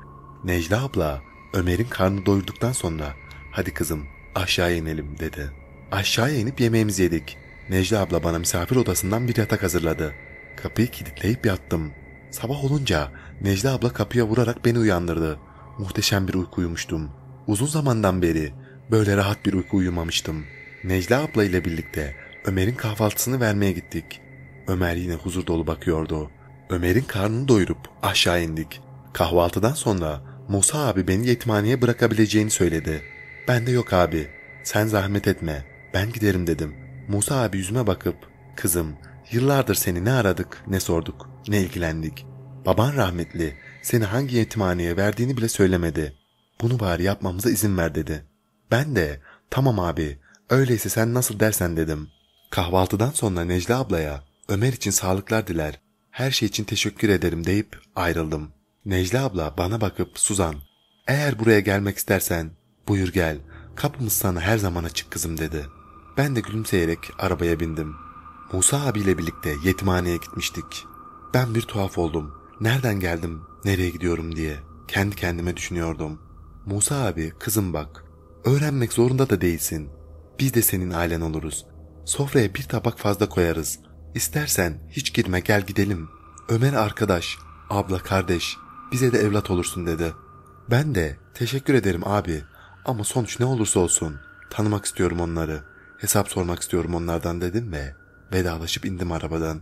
Necla abla Ömer'in karnı doyurduktan sonra hadi kızım aşağı inelim dedi. Aşağı inip yemeğimizi yedik. Necla abla bana misafir odasından bir yatak hazırladı. Kapıyı kilitleyip yattım. Sabah olunca Necla abla kapıya vurarak beni uyandırdı. Muhteşem bir uyku uyumuştum. Uzun zamandan beri böyle rahat bir uyku uyumamıştım. Necla abla ile birlikte Ömer'in kahvaltısını vermeye gittik. Ömer yine huzur dolu bakıyordu. Ömer'in karnını doyurup aşağı indik. Kahvaltıdan sonra Musa abi beni yetimhaneye bırakabileceğini söyledi. Ben de yok abi, sen zahmet etme, ben giderim dedim. Musa abi yüzüme bakıp, kızım yıllardır seni ne aradık, ne sorduk, ne ilgilendik. Baban rahmetli, seni hangi yetimhaneye verdiğini bile söylemedi. Bunu bari yapmamıza izin ver dedi. Ben de, tamam abi, öyleyse sen nasıl dersen dedim. Kahvaltıdan sonra Necla ablaya Ömer için sağlıklar diler, her şey için teşekkür ederim deyip ayrıldım.'' Necla abla bana bakıp Suzan, eğer buraya gelmek istersen buyur gel, kapımız sana her zaman açık kızım dedi. Ben de gülümseyerek arabaya bindim. Musa abiyle birlikte yetimhaneye gitmiştik. Ben bir tuhaf oldum. Nereden geldim, nereye gidiyorum diye kendi kendime düşünüyordum. Musa abi kızım bak, öğrenmek zorunda da değilsin. Biz de senin ailen oluruz. Sofraya bir tabak fazla koyarız. İstersen hiç girme gel gidelim. Ömer arkadaş, abla kardeş, bize de evlat olursun dedi. Ben de teşekkür ederim abi ama sonuç ne olursa olsun tanımak istiyorum onları. Hesap sormak istiyorum onlardan dedim ve vedalaşıp indim arabadan.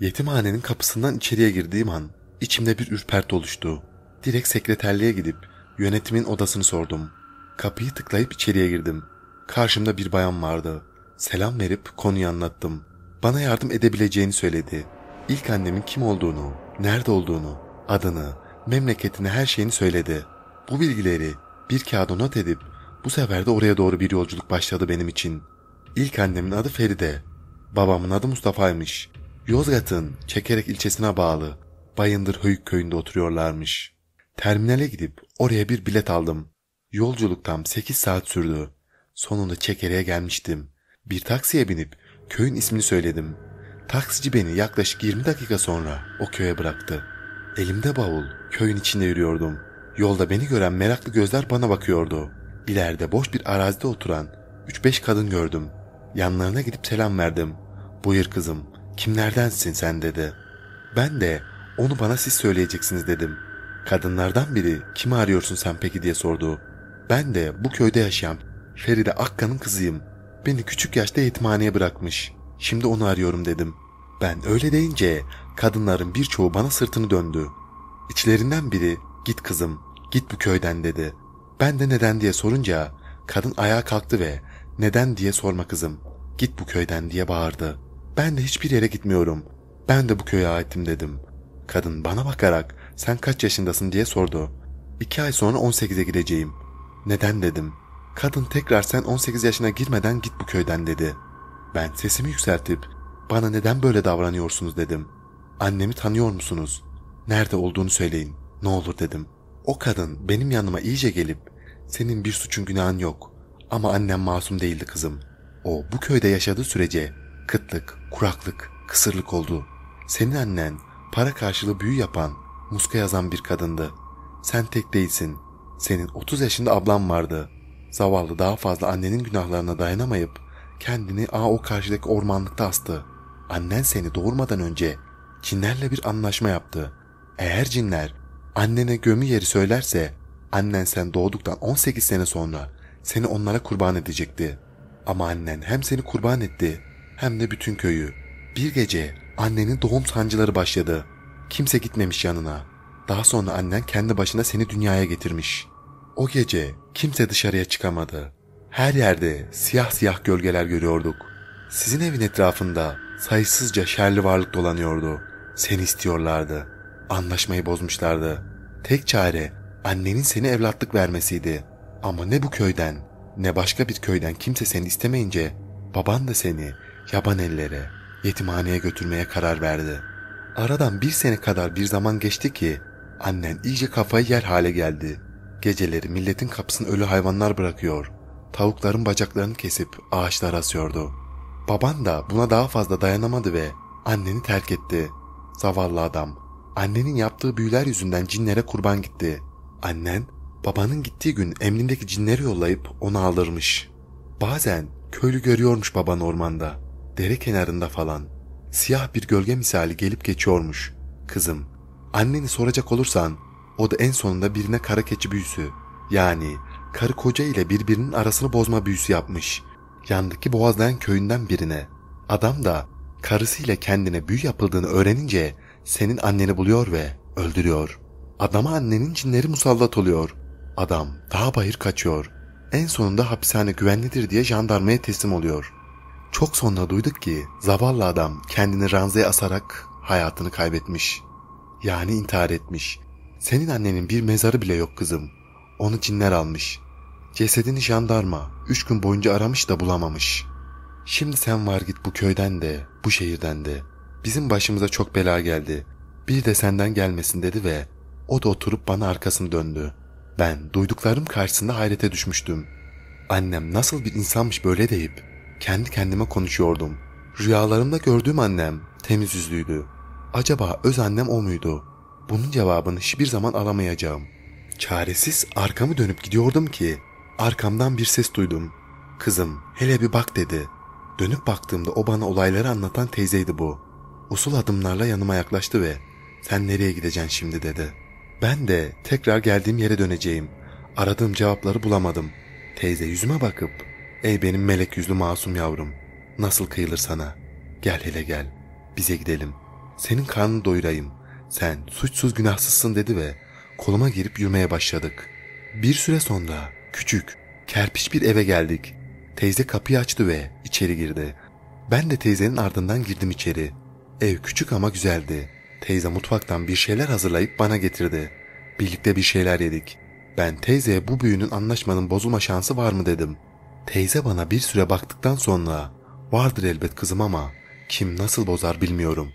Yetimhanenin kapısından içeriye girdiğim an içimde bir ürpert oluştu. Direkt sekreterliğe gidip yönetimin odasını sordum. Kapıyı tıklayıp içeriye girdim. Karşımda bir bayan vardı. Selam verip konuyu anlattım. Bana yardım edebileceğini söyledi. İlk annemin kim olduğunu, nerede olduğunu, adını, memleketine her şeyini söyledi. Bu bilgileri bir kağıda not edip bu sefer de oraya doğru bir yolculuk başladı benim için. İlk annemin adı Feride. Babamın adı Mustafa'ymış. Yozgat'ın Çekerek ilçesine bağlı Bayındır Höyük köyünde oturuyorlarmış. Terminale gidip oraya bir bilet aldım. Yolculuk tam 8 saat sürdü. Sonunda Çekere'ye gelmiştim. Bir taksiye binip köyün ismini söyledim. Taksici beni yaklaşık 20 dakika sonra o köye bıraktı. Elimde bavul, köyün içinde yürüyordum. Yolda beni gören meraklı gözler bana bakıyordu. İleride boş bir arazide oturan 3-5 kadın gördüm. Yanlarına gidip selam verdim. Buyur kızım, kimlerdensin sen dedi. Ben de onu bana siz söyleyeceksiniz dedim. Kadınlardan biri kimi arıyorsun sen peki diye sordu. Ben de bu köyde yaşayan Feride Akka'nın kızıyım. Beni küçük yaşta yetimhaneye bırakmış. Şimdi onu arıyorum dedim. Ben öyle deyince kadınların birçoğu bana sırtını döndü. İçlerinden biri git kızım git bu köyden dedi. Ben de neden diye sorunca kadın ayağa kalktı ve neden diye sorma kızım git bu köyden diye bağırdı. Ben de hiçbir yere gitmiyorum. Ben de bu köye aitim dedim. Kadın bana bakarak sen kaç yaşındasın diye sordu. İki ay sonra 18'e gideceğim. Neden dedim. Kadın tekrar sen 18 yaşına girmeden git bu köyden dedi. Ben sesimi yükseltip bana neden böyle davranıyorsunuz dedim. Annemi tanıyor musunuz? Nerede olduğunu söyleyin. Ne olur dedim. O kadın benim yanıma iyice gelip senin bir suçun günahın yok. Ama annem masum değildi kızım. O bu köyde yaşadığı sürece kıtlık, kuraklık, kısırlık oldu. Senin annen para karşılığı büyü yapan, muska yazan bir kadındı. Sen tek değilsin. Senin 30 yaşında ablam vardı. Zavallı daha fazla annenin günahlarına dayanamayıp kendini A o karşıdaki ormanlıkta astı annen seni doğurmadan önce cinlerle bir anlaşma yaptı. Eğer cinler annene gömü yeri söylerse annen sen doğduktan 18 sene sonra seni onlara kurban edecekti. Ama annen hem seni kurban etti hem de bütün köyü. Bir gece annenin doğum sancıları başladı. Kimse gitmemiş yanına. Daha sonra annen kendi başına seni dünyaya getirmiş. O gece kimse dışarıya çıkamadı. Her yerde siyah siyah gölgeler görüyorduk. Sizin evin etrafında Sayısızca şerli varlık dolanıyordu. Seni istiyorlardı. Anlaşmayı bozmuşlardı. Tek çare annenin seni evlatlık vermesiydi. Ama ne bu köyden ne başka bir köyden kimse seni istemeyince baban da seni yaban ellere, yetimhaneye götürmeye karar verdi. Aradan bir sene kadar bir zaman geçti ki annen iyice kafayı yer hale geldi. Geceleri milletin kapısını ölü hayvanlar bırakıyor. Tavukların bacaklarını kesip ağaçlara asıyordu.'' Baban da buna daha fazla dayanamadı ve anneni terk etti. Zavallı adam. Annenin yaptığı büyüler yüzünden cinlere kurban gitti. Annen babanın gittiği gün emrindeki cinleri yollayıp onu aldırmış. Bazen köylü görüyormuş baban ormanda. Dere kenarında falan. Siyah bir gölge misali gelip geçiyormuş. Kızım, anneni soracak olursan o da en sonunda birine kara keçi büyüsü. Yani karı koca ile birbirinin arasını bozma büyüsü yapmış yandaki Boğazdan köyünden birine. Adam da karısıyla kendine büyü yapıldığını öğrenince senin anneni buluyor ve öldürüyor. Adama annenin cinleri musallat oluyor. Adam daha bayır kaçıyor. En sonunda hapishane güvenlidir diye jandarmaya teslim oluyor. Çok sonra duyduk ki zavallı adam kendini ranzaya asarak hayatını kaybetmiş. Yani intihar etmiş. Senin annenin bir mezarı bile yok kızım. Onu cinler almış. Cesedini jandarma üç gün boyunca aramış da bulamamış. Şimdi sen var git bu köyden de, bu şehirden de. Bizim başımıza çok bela geldi. Bir de senden gelmesin dedi ve o da oturup bana arkasını döndü. Ben duyduklarım karşısında hayrete düşmüştüm. Annem nasıl bir insanmış böyle deyip kendi kendime konuşuyordum. Rüyalarımda gördüğüm annem temiz yüzlüydü. Acaba öz annem o muydu? Bunun cevabını hiçbir zaman alamayacağım. Çaresiz arkamı dönüp gidiyordum ki Arkamdan bir ses duydum. Kızım hele bir bak dedi. Dönüp baktığımda o bana olayları anlatan teyzeydi bu. Usul adımlarla yanıma yaklaştı ve sen nereye gideceksin şimdi dedi. Ben de tekrar geldiğim yere döneceğim. Aradığım cevapları bulamadım. Teyze yüzüme bakıp ey benim melek yüzlü masum yavrum nasıl kıyılır sana? Gel hele gel bize gidelim. Senin karnını doyurayım. Sen suçsuz günahsızsın dedi ve koluma girip yürümeye başladık. Bir süre sonra Küçük, kerpiç bir eve geldik. Teyze kapıyı açtı ve içeri girdi. Ben de teyzenin ardından girdim içeri. Ev küçük ama güzeldi. Teyze mutfaktan bir şeyler hazırlayıp bana getirdi. Birlikte bir şeyler yedik. Ben teyzeye bu büyünün anlaşmanın bozulma şansı var mı dedim. Teyze bana bir süre baktıktan sonra vardır elbet kızım ama kim nasıl bozar bilmiyorum.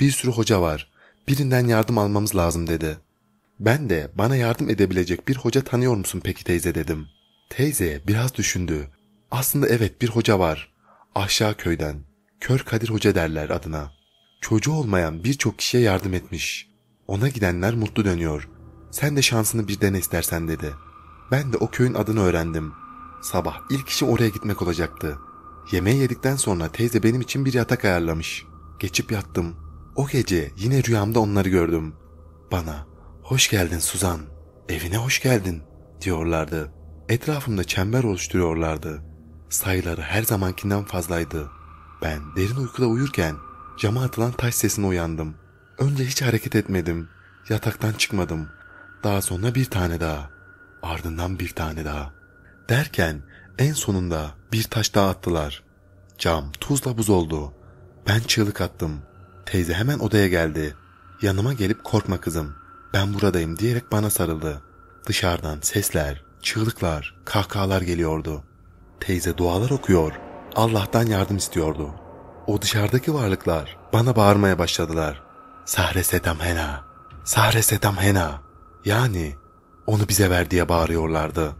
Bir sürü hoca var. Birinden yardım almamız lazım dedi.'' Ben de bana yardım edebilecek bir hoca tanıyor musun peki teyze dedim. Teyze biraz düşündü. Aslında evet bir hoca var. Aşağı köyden. Kör Kadir Hoca derler adına. Çocuğu olmayan birçok kişiye yardım etmiş. Ona gidenler mutlu dönüyor. Sen de şansını bir dene istersen dedi. Ben de o köyün adını öğrendim. Sabah ilk işi oraya gitmek olacaktı. Yemeği yedikten sonra teyze benim için bir yatak ayarlamış. Geçip yattım. O gece yine rüyamda onları gördüm. Bana Hoş geldin Suzan, evine hoş geldin diyorlardı. Etrafımda çember oluşturuyorlardı. Sayıları her zamankinden fazlaydı. Ben derin uykuda uyurken cama atılan taş sesine uyandım. Önce hiç hareket etmedim. Yataktan çıkmadım. Daha sonra bir tane daha. Ardından bir tane daha. Derken en sonunda bir taş daha attılar. Cam tuzla buz oldu. Ben çığlık attım. Teyze hemen odaya geldi. Yanıma gelip korkma kızım ben buradayım diyerek bana sarıldı. Dışarıdan sesler, çığlıklar, kahkahalar geliyordu. Teyze dualar okuyor, Allah'tan yardım istiyordu. O dışarıdaki varlıklar bana bağırmaya başladılar. Sahre setam hena, sahre setam hena. Yani onu bize ver diye bağırıyorlardı.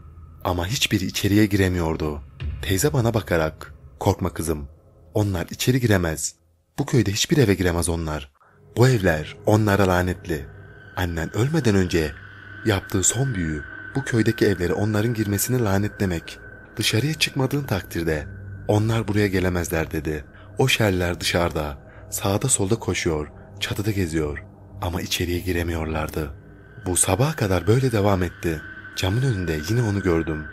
Ama hiçbiri içeriye giremiyordu. Teyze bana bakarak, korkma kızım, onlar içeri giremez. Bu köyde hiçbir eve giremez onlar. Bu evler onlara lanetli. Annen ölmeden önce yaptığı son büyü bu köydeki evleri onların girmesini lanetlemek. Dışarıya çıkmadığın takdirde onlar buraya gelemezler dedi. O şerler dışarıda, sağda solda koşuyor, çatıda geziyor ama içeriye giremiyorlardı. Bu sabaha kadar böyle devam etti. Camın önünde yine onu gördüm.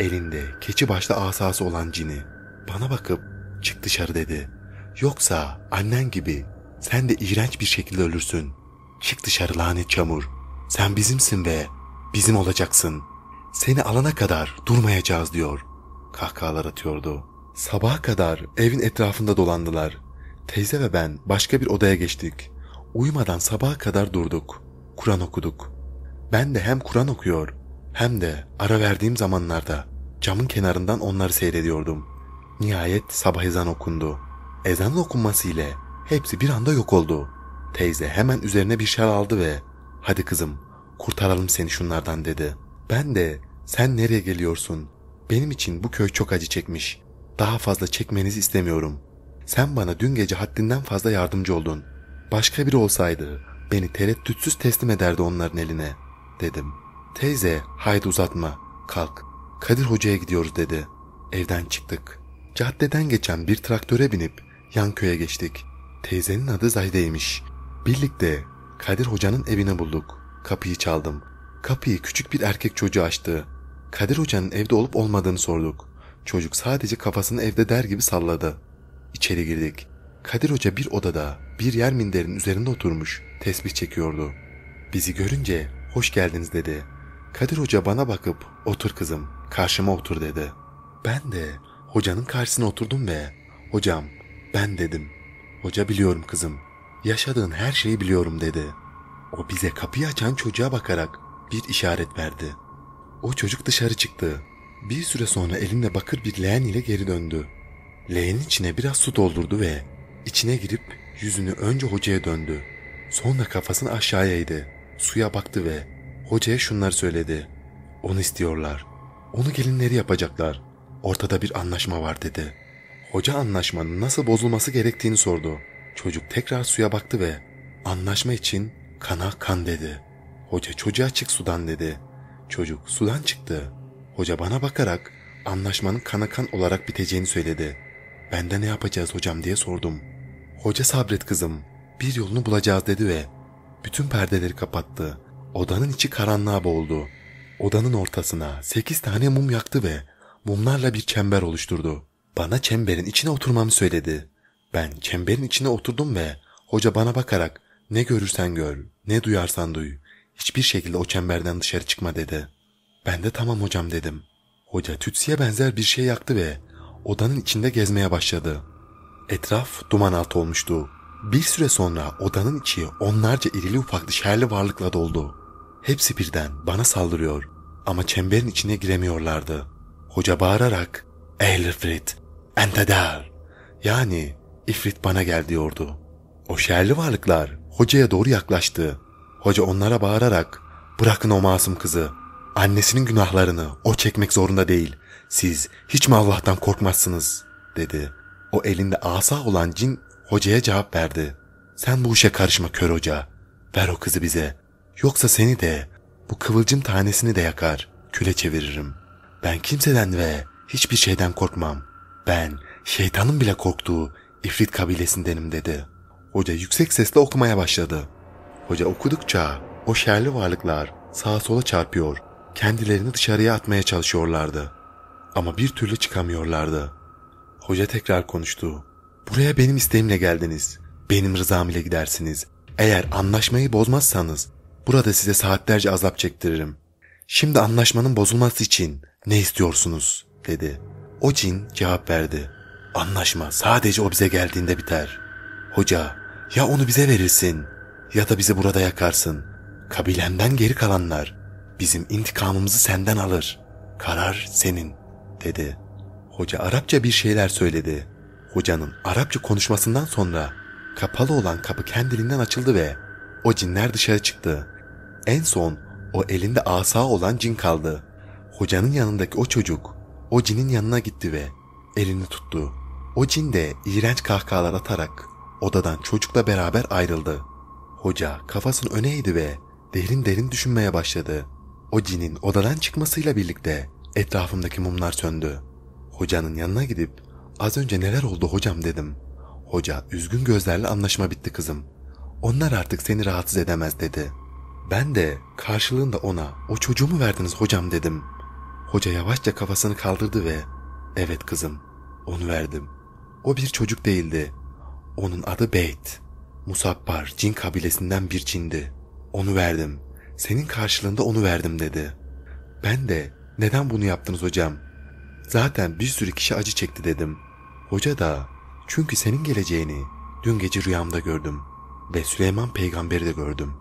Elinde keçi başlı asası olan cini. Bana bakıp çık dışarı dedi. Yoksa annen gibi sen de iğrenç bir şekilde ölürsün.'' Çık dışarı lanet çamur. Sen bizimsin ve bizim olacaksın. Seni alana kadar durmayacağız diyor. Kahkahalar atıyordu. Sabaha kadar evin etrafında dolandılar. Teyze ve ben başka bir odaya geçtik. Uyumadan sabaha kadar durduk. Kur'an okuduk. Ben de hem Kur'an okuyor hem de ara verdiğim zamanlarda camın kenarından onları seyrediyordum. Nihayet sabah ezan okundu. Ezanın okunması ile hepsi bir anda yok oldu.'' Teyze hemen üzerine bir şal aldı ve ''Hadi kızım, kurtaralım seni şunlardan.'' dedi. Ben de ''Sen nereye geliyorsun? Benim için bu köy çok acı çekmiş. Daha fazla çekmenizi istemiyorum. Sen bana dün gece haddinden fazla yardımcı oldun. Başka biri olsaydı beni tereddütsüz teslim ederdi onların eline.'' dedim. Teyze haydi uzatma, kalk. Kadir Hoca'ya gidiyoruz dedi. Evden çıktık. Caddeden geçen bir traktöre binip yan köye geçtik. Teyzenin adı Zahide'ymiş. Birlikte Kadir Hoca'nın evine bulduk. Kapıyı çaldım. Kapıyı küçük bir erkek çocuğu açtı. Kadir Hoca'nın evde olup olmadığını sorduk. Çocuk sadece kafasını evde der gibi salladı. İçeri girdik. Kadir Hoca bir odada, bir yer minderinin üzerinde oturmuş, tesbih çekiyordu. Bizi görünce hoş geldiniz dedi. Kadir Hoca bana bakıp otur kızım, karşıma otur dedi. Ben de hocanın karşısına oturdum ve hocam ben dedim. Hoca biliyorum kızım Yaşadığın her şeyi biliyorum dedi. O bize kapıyı açan çocuğa bakarak bir işaret verdi. O çocuk dışarı çıktı. Bir süre sonra elinde bakır bir leğen ile geri döndü. Leğenin içine biraz su doldurdu ve içine girip yüzünü önce hocaya döndü. Sonra kafasını aşağıya eğdi. Suya baktı ve hocaya şunları söyledi. Onu istiyorlar. Onu gelinleri yapacaklar. Ortada bir anlaşma var dedi. Hoca anlaşmanın nasıl bozulması gerektiğini sordu. Çocuk tekrar suya baktı ve anlaşma için kana kan dedi. Hoca çocuğa çık sudan dedi. Çocuk sudan çıktı. Hoca bana bakarak anlaşmanın kana kan olarak biteceğini söyledi. Ben de ne yapacağız hocam diye sordum. Hoca sabret kızım bir yolunu bulacağız dedi ve bütün perdeleri kapattı. Odanın içi karanlığa boğuldu. Odanın ortasına sekiz tane mum yaktı ve mumlarla bir çember oluşturdu. Bana çemberin içine oturmamı söyledi. Ben çemberin içine oturdum ve hoca bana bakarak ne görürsen gör, ne duyarsan duy. Hiçbir şekilde o çemberden dışarı çıkma dedi. Ben de tamam hocam dedim. Hoca tütsüye benzer bir şey yaktı ve odanın içinde gezmeye başladı. Etraf duman altı olmuştu. Bir süre sonra odanın içi onlarca irili ufaklı şerli varlıkla doldu. Hepsi birden bana saldırıyor ama çemberin içine giremiyorlardı. Hoca bağırarak Ehlifrit, Entedar yani İfrit bana gel diyordu. O şerli varlıklar hocaya doğru yaklaştı. Hoca onlara bağırarak bırakın o masum kızı. Annesinin günahlarını o çekmek zorunda değil. Siz hiç mi Allah'tan korkmazsınız dedi. O elinde asa olan cin hocaya cevap verdi. Sen bu işe karışma kör hoca. Ver o kızı bize. Yoksa seni de bu kıvılcım tanesini de yakar. Küle çeviririm. Ben kimseden ve hiçbir şeyden korkmam. Ben şeytanın bile korktuğu İfrit kabilesindenim dedi. Hoca yüksek sesle okumaya başladı. Hoca okudukça o şerli varlıklar sağa sola çarpıyor, kendilerini dışarıya atmaya çalışıyorlardı. Ama bir türlü çıkamıyorlardı. Hoca tekrar konuştu. Buraya benim isteğimle geldiniz. Benim rızam ile gidersiniz. Eğer anlaşmayı bozmazsanız burada size saatlerce azap çektiririm. Şimdi anlaşmanın bozulması için ne istiyorsunuz?'' dedi. O cin cevap verdi. Anlaşma sadece o bize geldiğinde biter. Hoca, ya onu bize verirsin ya da bizi burada yakarsın. Kabilemden geri kalanlar bizim intikamımızı senden alır. Karar senin, dedi. Hoca Arapça bir şeyler söyledi. Hocanın Arapça konuşmasından sonra kapalı olan kapı kendiliğinden açıldı ve o cinler dışarı çıktı. En son o elinde asa olan cin kaldı. Hocanın yanındaki o çocuk o cinin yanına gitti ve elini tuttu. O cin de iğrenç kahkahalar atarak odadan çocukla beraber ayrıldı. Hoca kafasını öne eğdi ve derin derin düşünmeye başladı. O cinin odadan çıkmasıyla birlikte etrafımdaki mumlar söndü. Hocanın yanına gidip az önce neler oldu hocam dedim. Hoca üzgün gözlerle anlaşma bitti kızım. Onlar artık seni rahatsız edemez dedi. Ben de karşılığında ona o çocuğu mu verdiniz hocam dedim. Hoca yavaşça kafasını kaldırdı ve evet kızım onu verdim o bir çocuk değildi. Onun adı Beyt. Musabbar, cin kabilesinden bir cindi. Onu verdim. Senin karşılığında onu verdim dedi. Ben de neden bunu yaptınız hocam? Zaten bir sürü kişi acı çekti dedim. Hoca da çünkü senin geleceğini dün gece rüyamda gördüm ve Süleyman peygamberi de gördüm.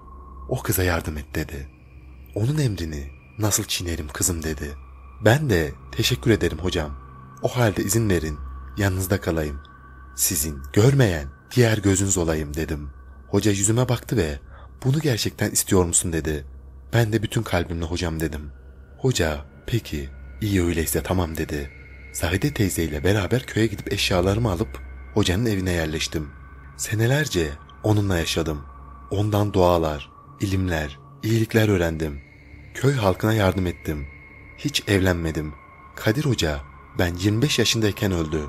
O kıza yardım et dedi. Onun emrini nasıl çiğnerim kızım dedi. Ben de teşekkür ederim hocam. O halde izin verin Yanınızda kalayım. Sizin görmeyen diğer gözünüz olayım dedim. Hoca yüzüme baktı ve bunu gerçekten istiyor musun dedi. Ben de bütün kalbimle hocam dedim. Hoca peki iyi öyleyse tamam dedi. Zahide teyzeyle beraber köye gidip eşyalarımı alıp hocanın evine yerleştim. Senelerce onunla yaşadım. Ondan dualar, ilimler, iyilikler öğrendim. Köy halkına yardım ettim. Hiç evlenmedim. Kadir Hoca ben 25 yaşındayken öldü.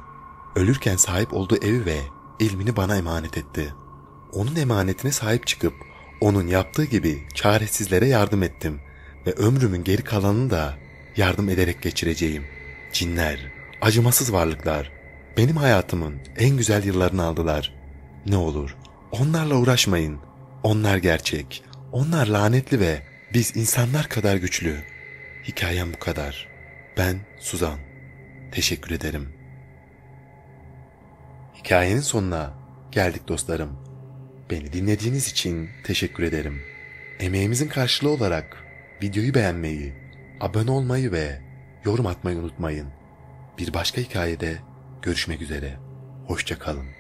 Ölürken sahip olduğu evi ve ilmini bana emanet etti. Onun emanetine sahip çıkıp onun yaptığı gibi çaresizlere yardım ettim ve ömrümün geri kalanını da yardım ederek geçireceğim. Cinler, acımasız varlıklar benim hayatımın en güzel yıllarını aldılar. Ne olur onlarla uğraşmayın. Onlar gerçek. Onlar lanetli ve biz insanlar kadar güçlü. Hikayem bu kadar. Ben Suzan. Teşekkür ederim. Hikayenin sonuna geldik dostlarım. Beni dinlediğiniz için teşekkür ederim. Emeğimizin karşılığı olarak videoyu beğenmeyi, abone olmayı ve yorum atmayı unutmayın. Bir başka hikayede görüşmek üzere. Hoşçakalın.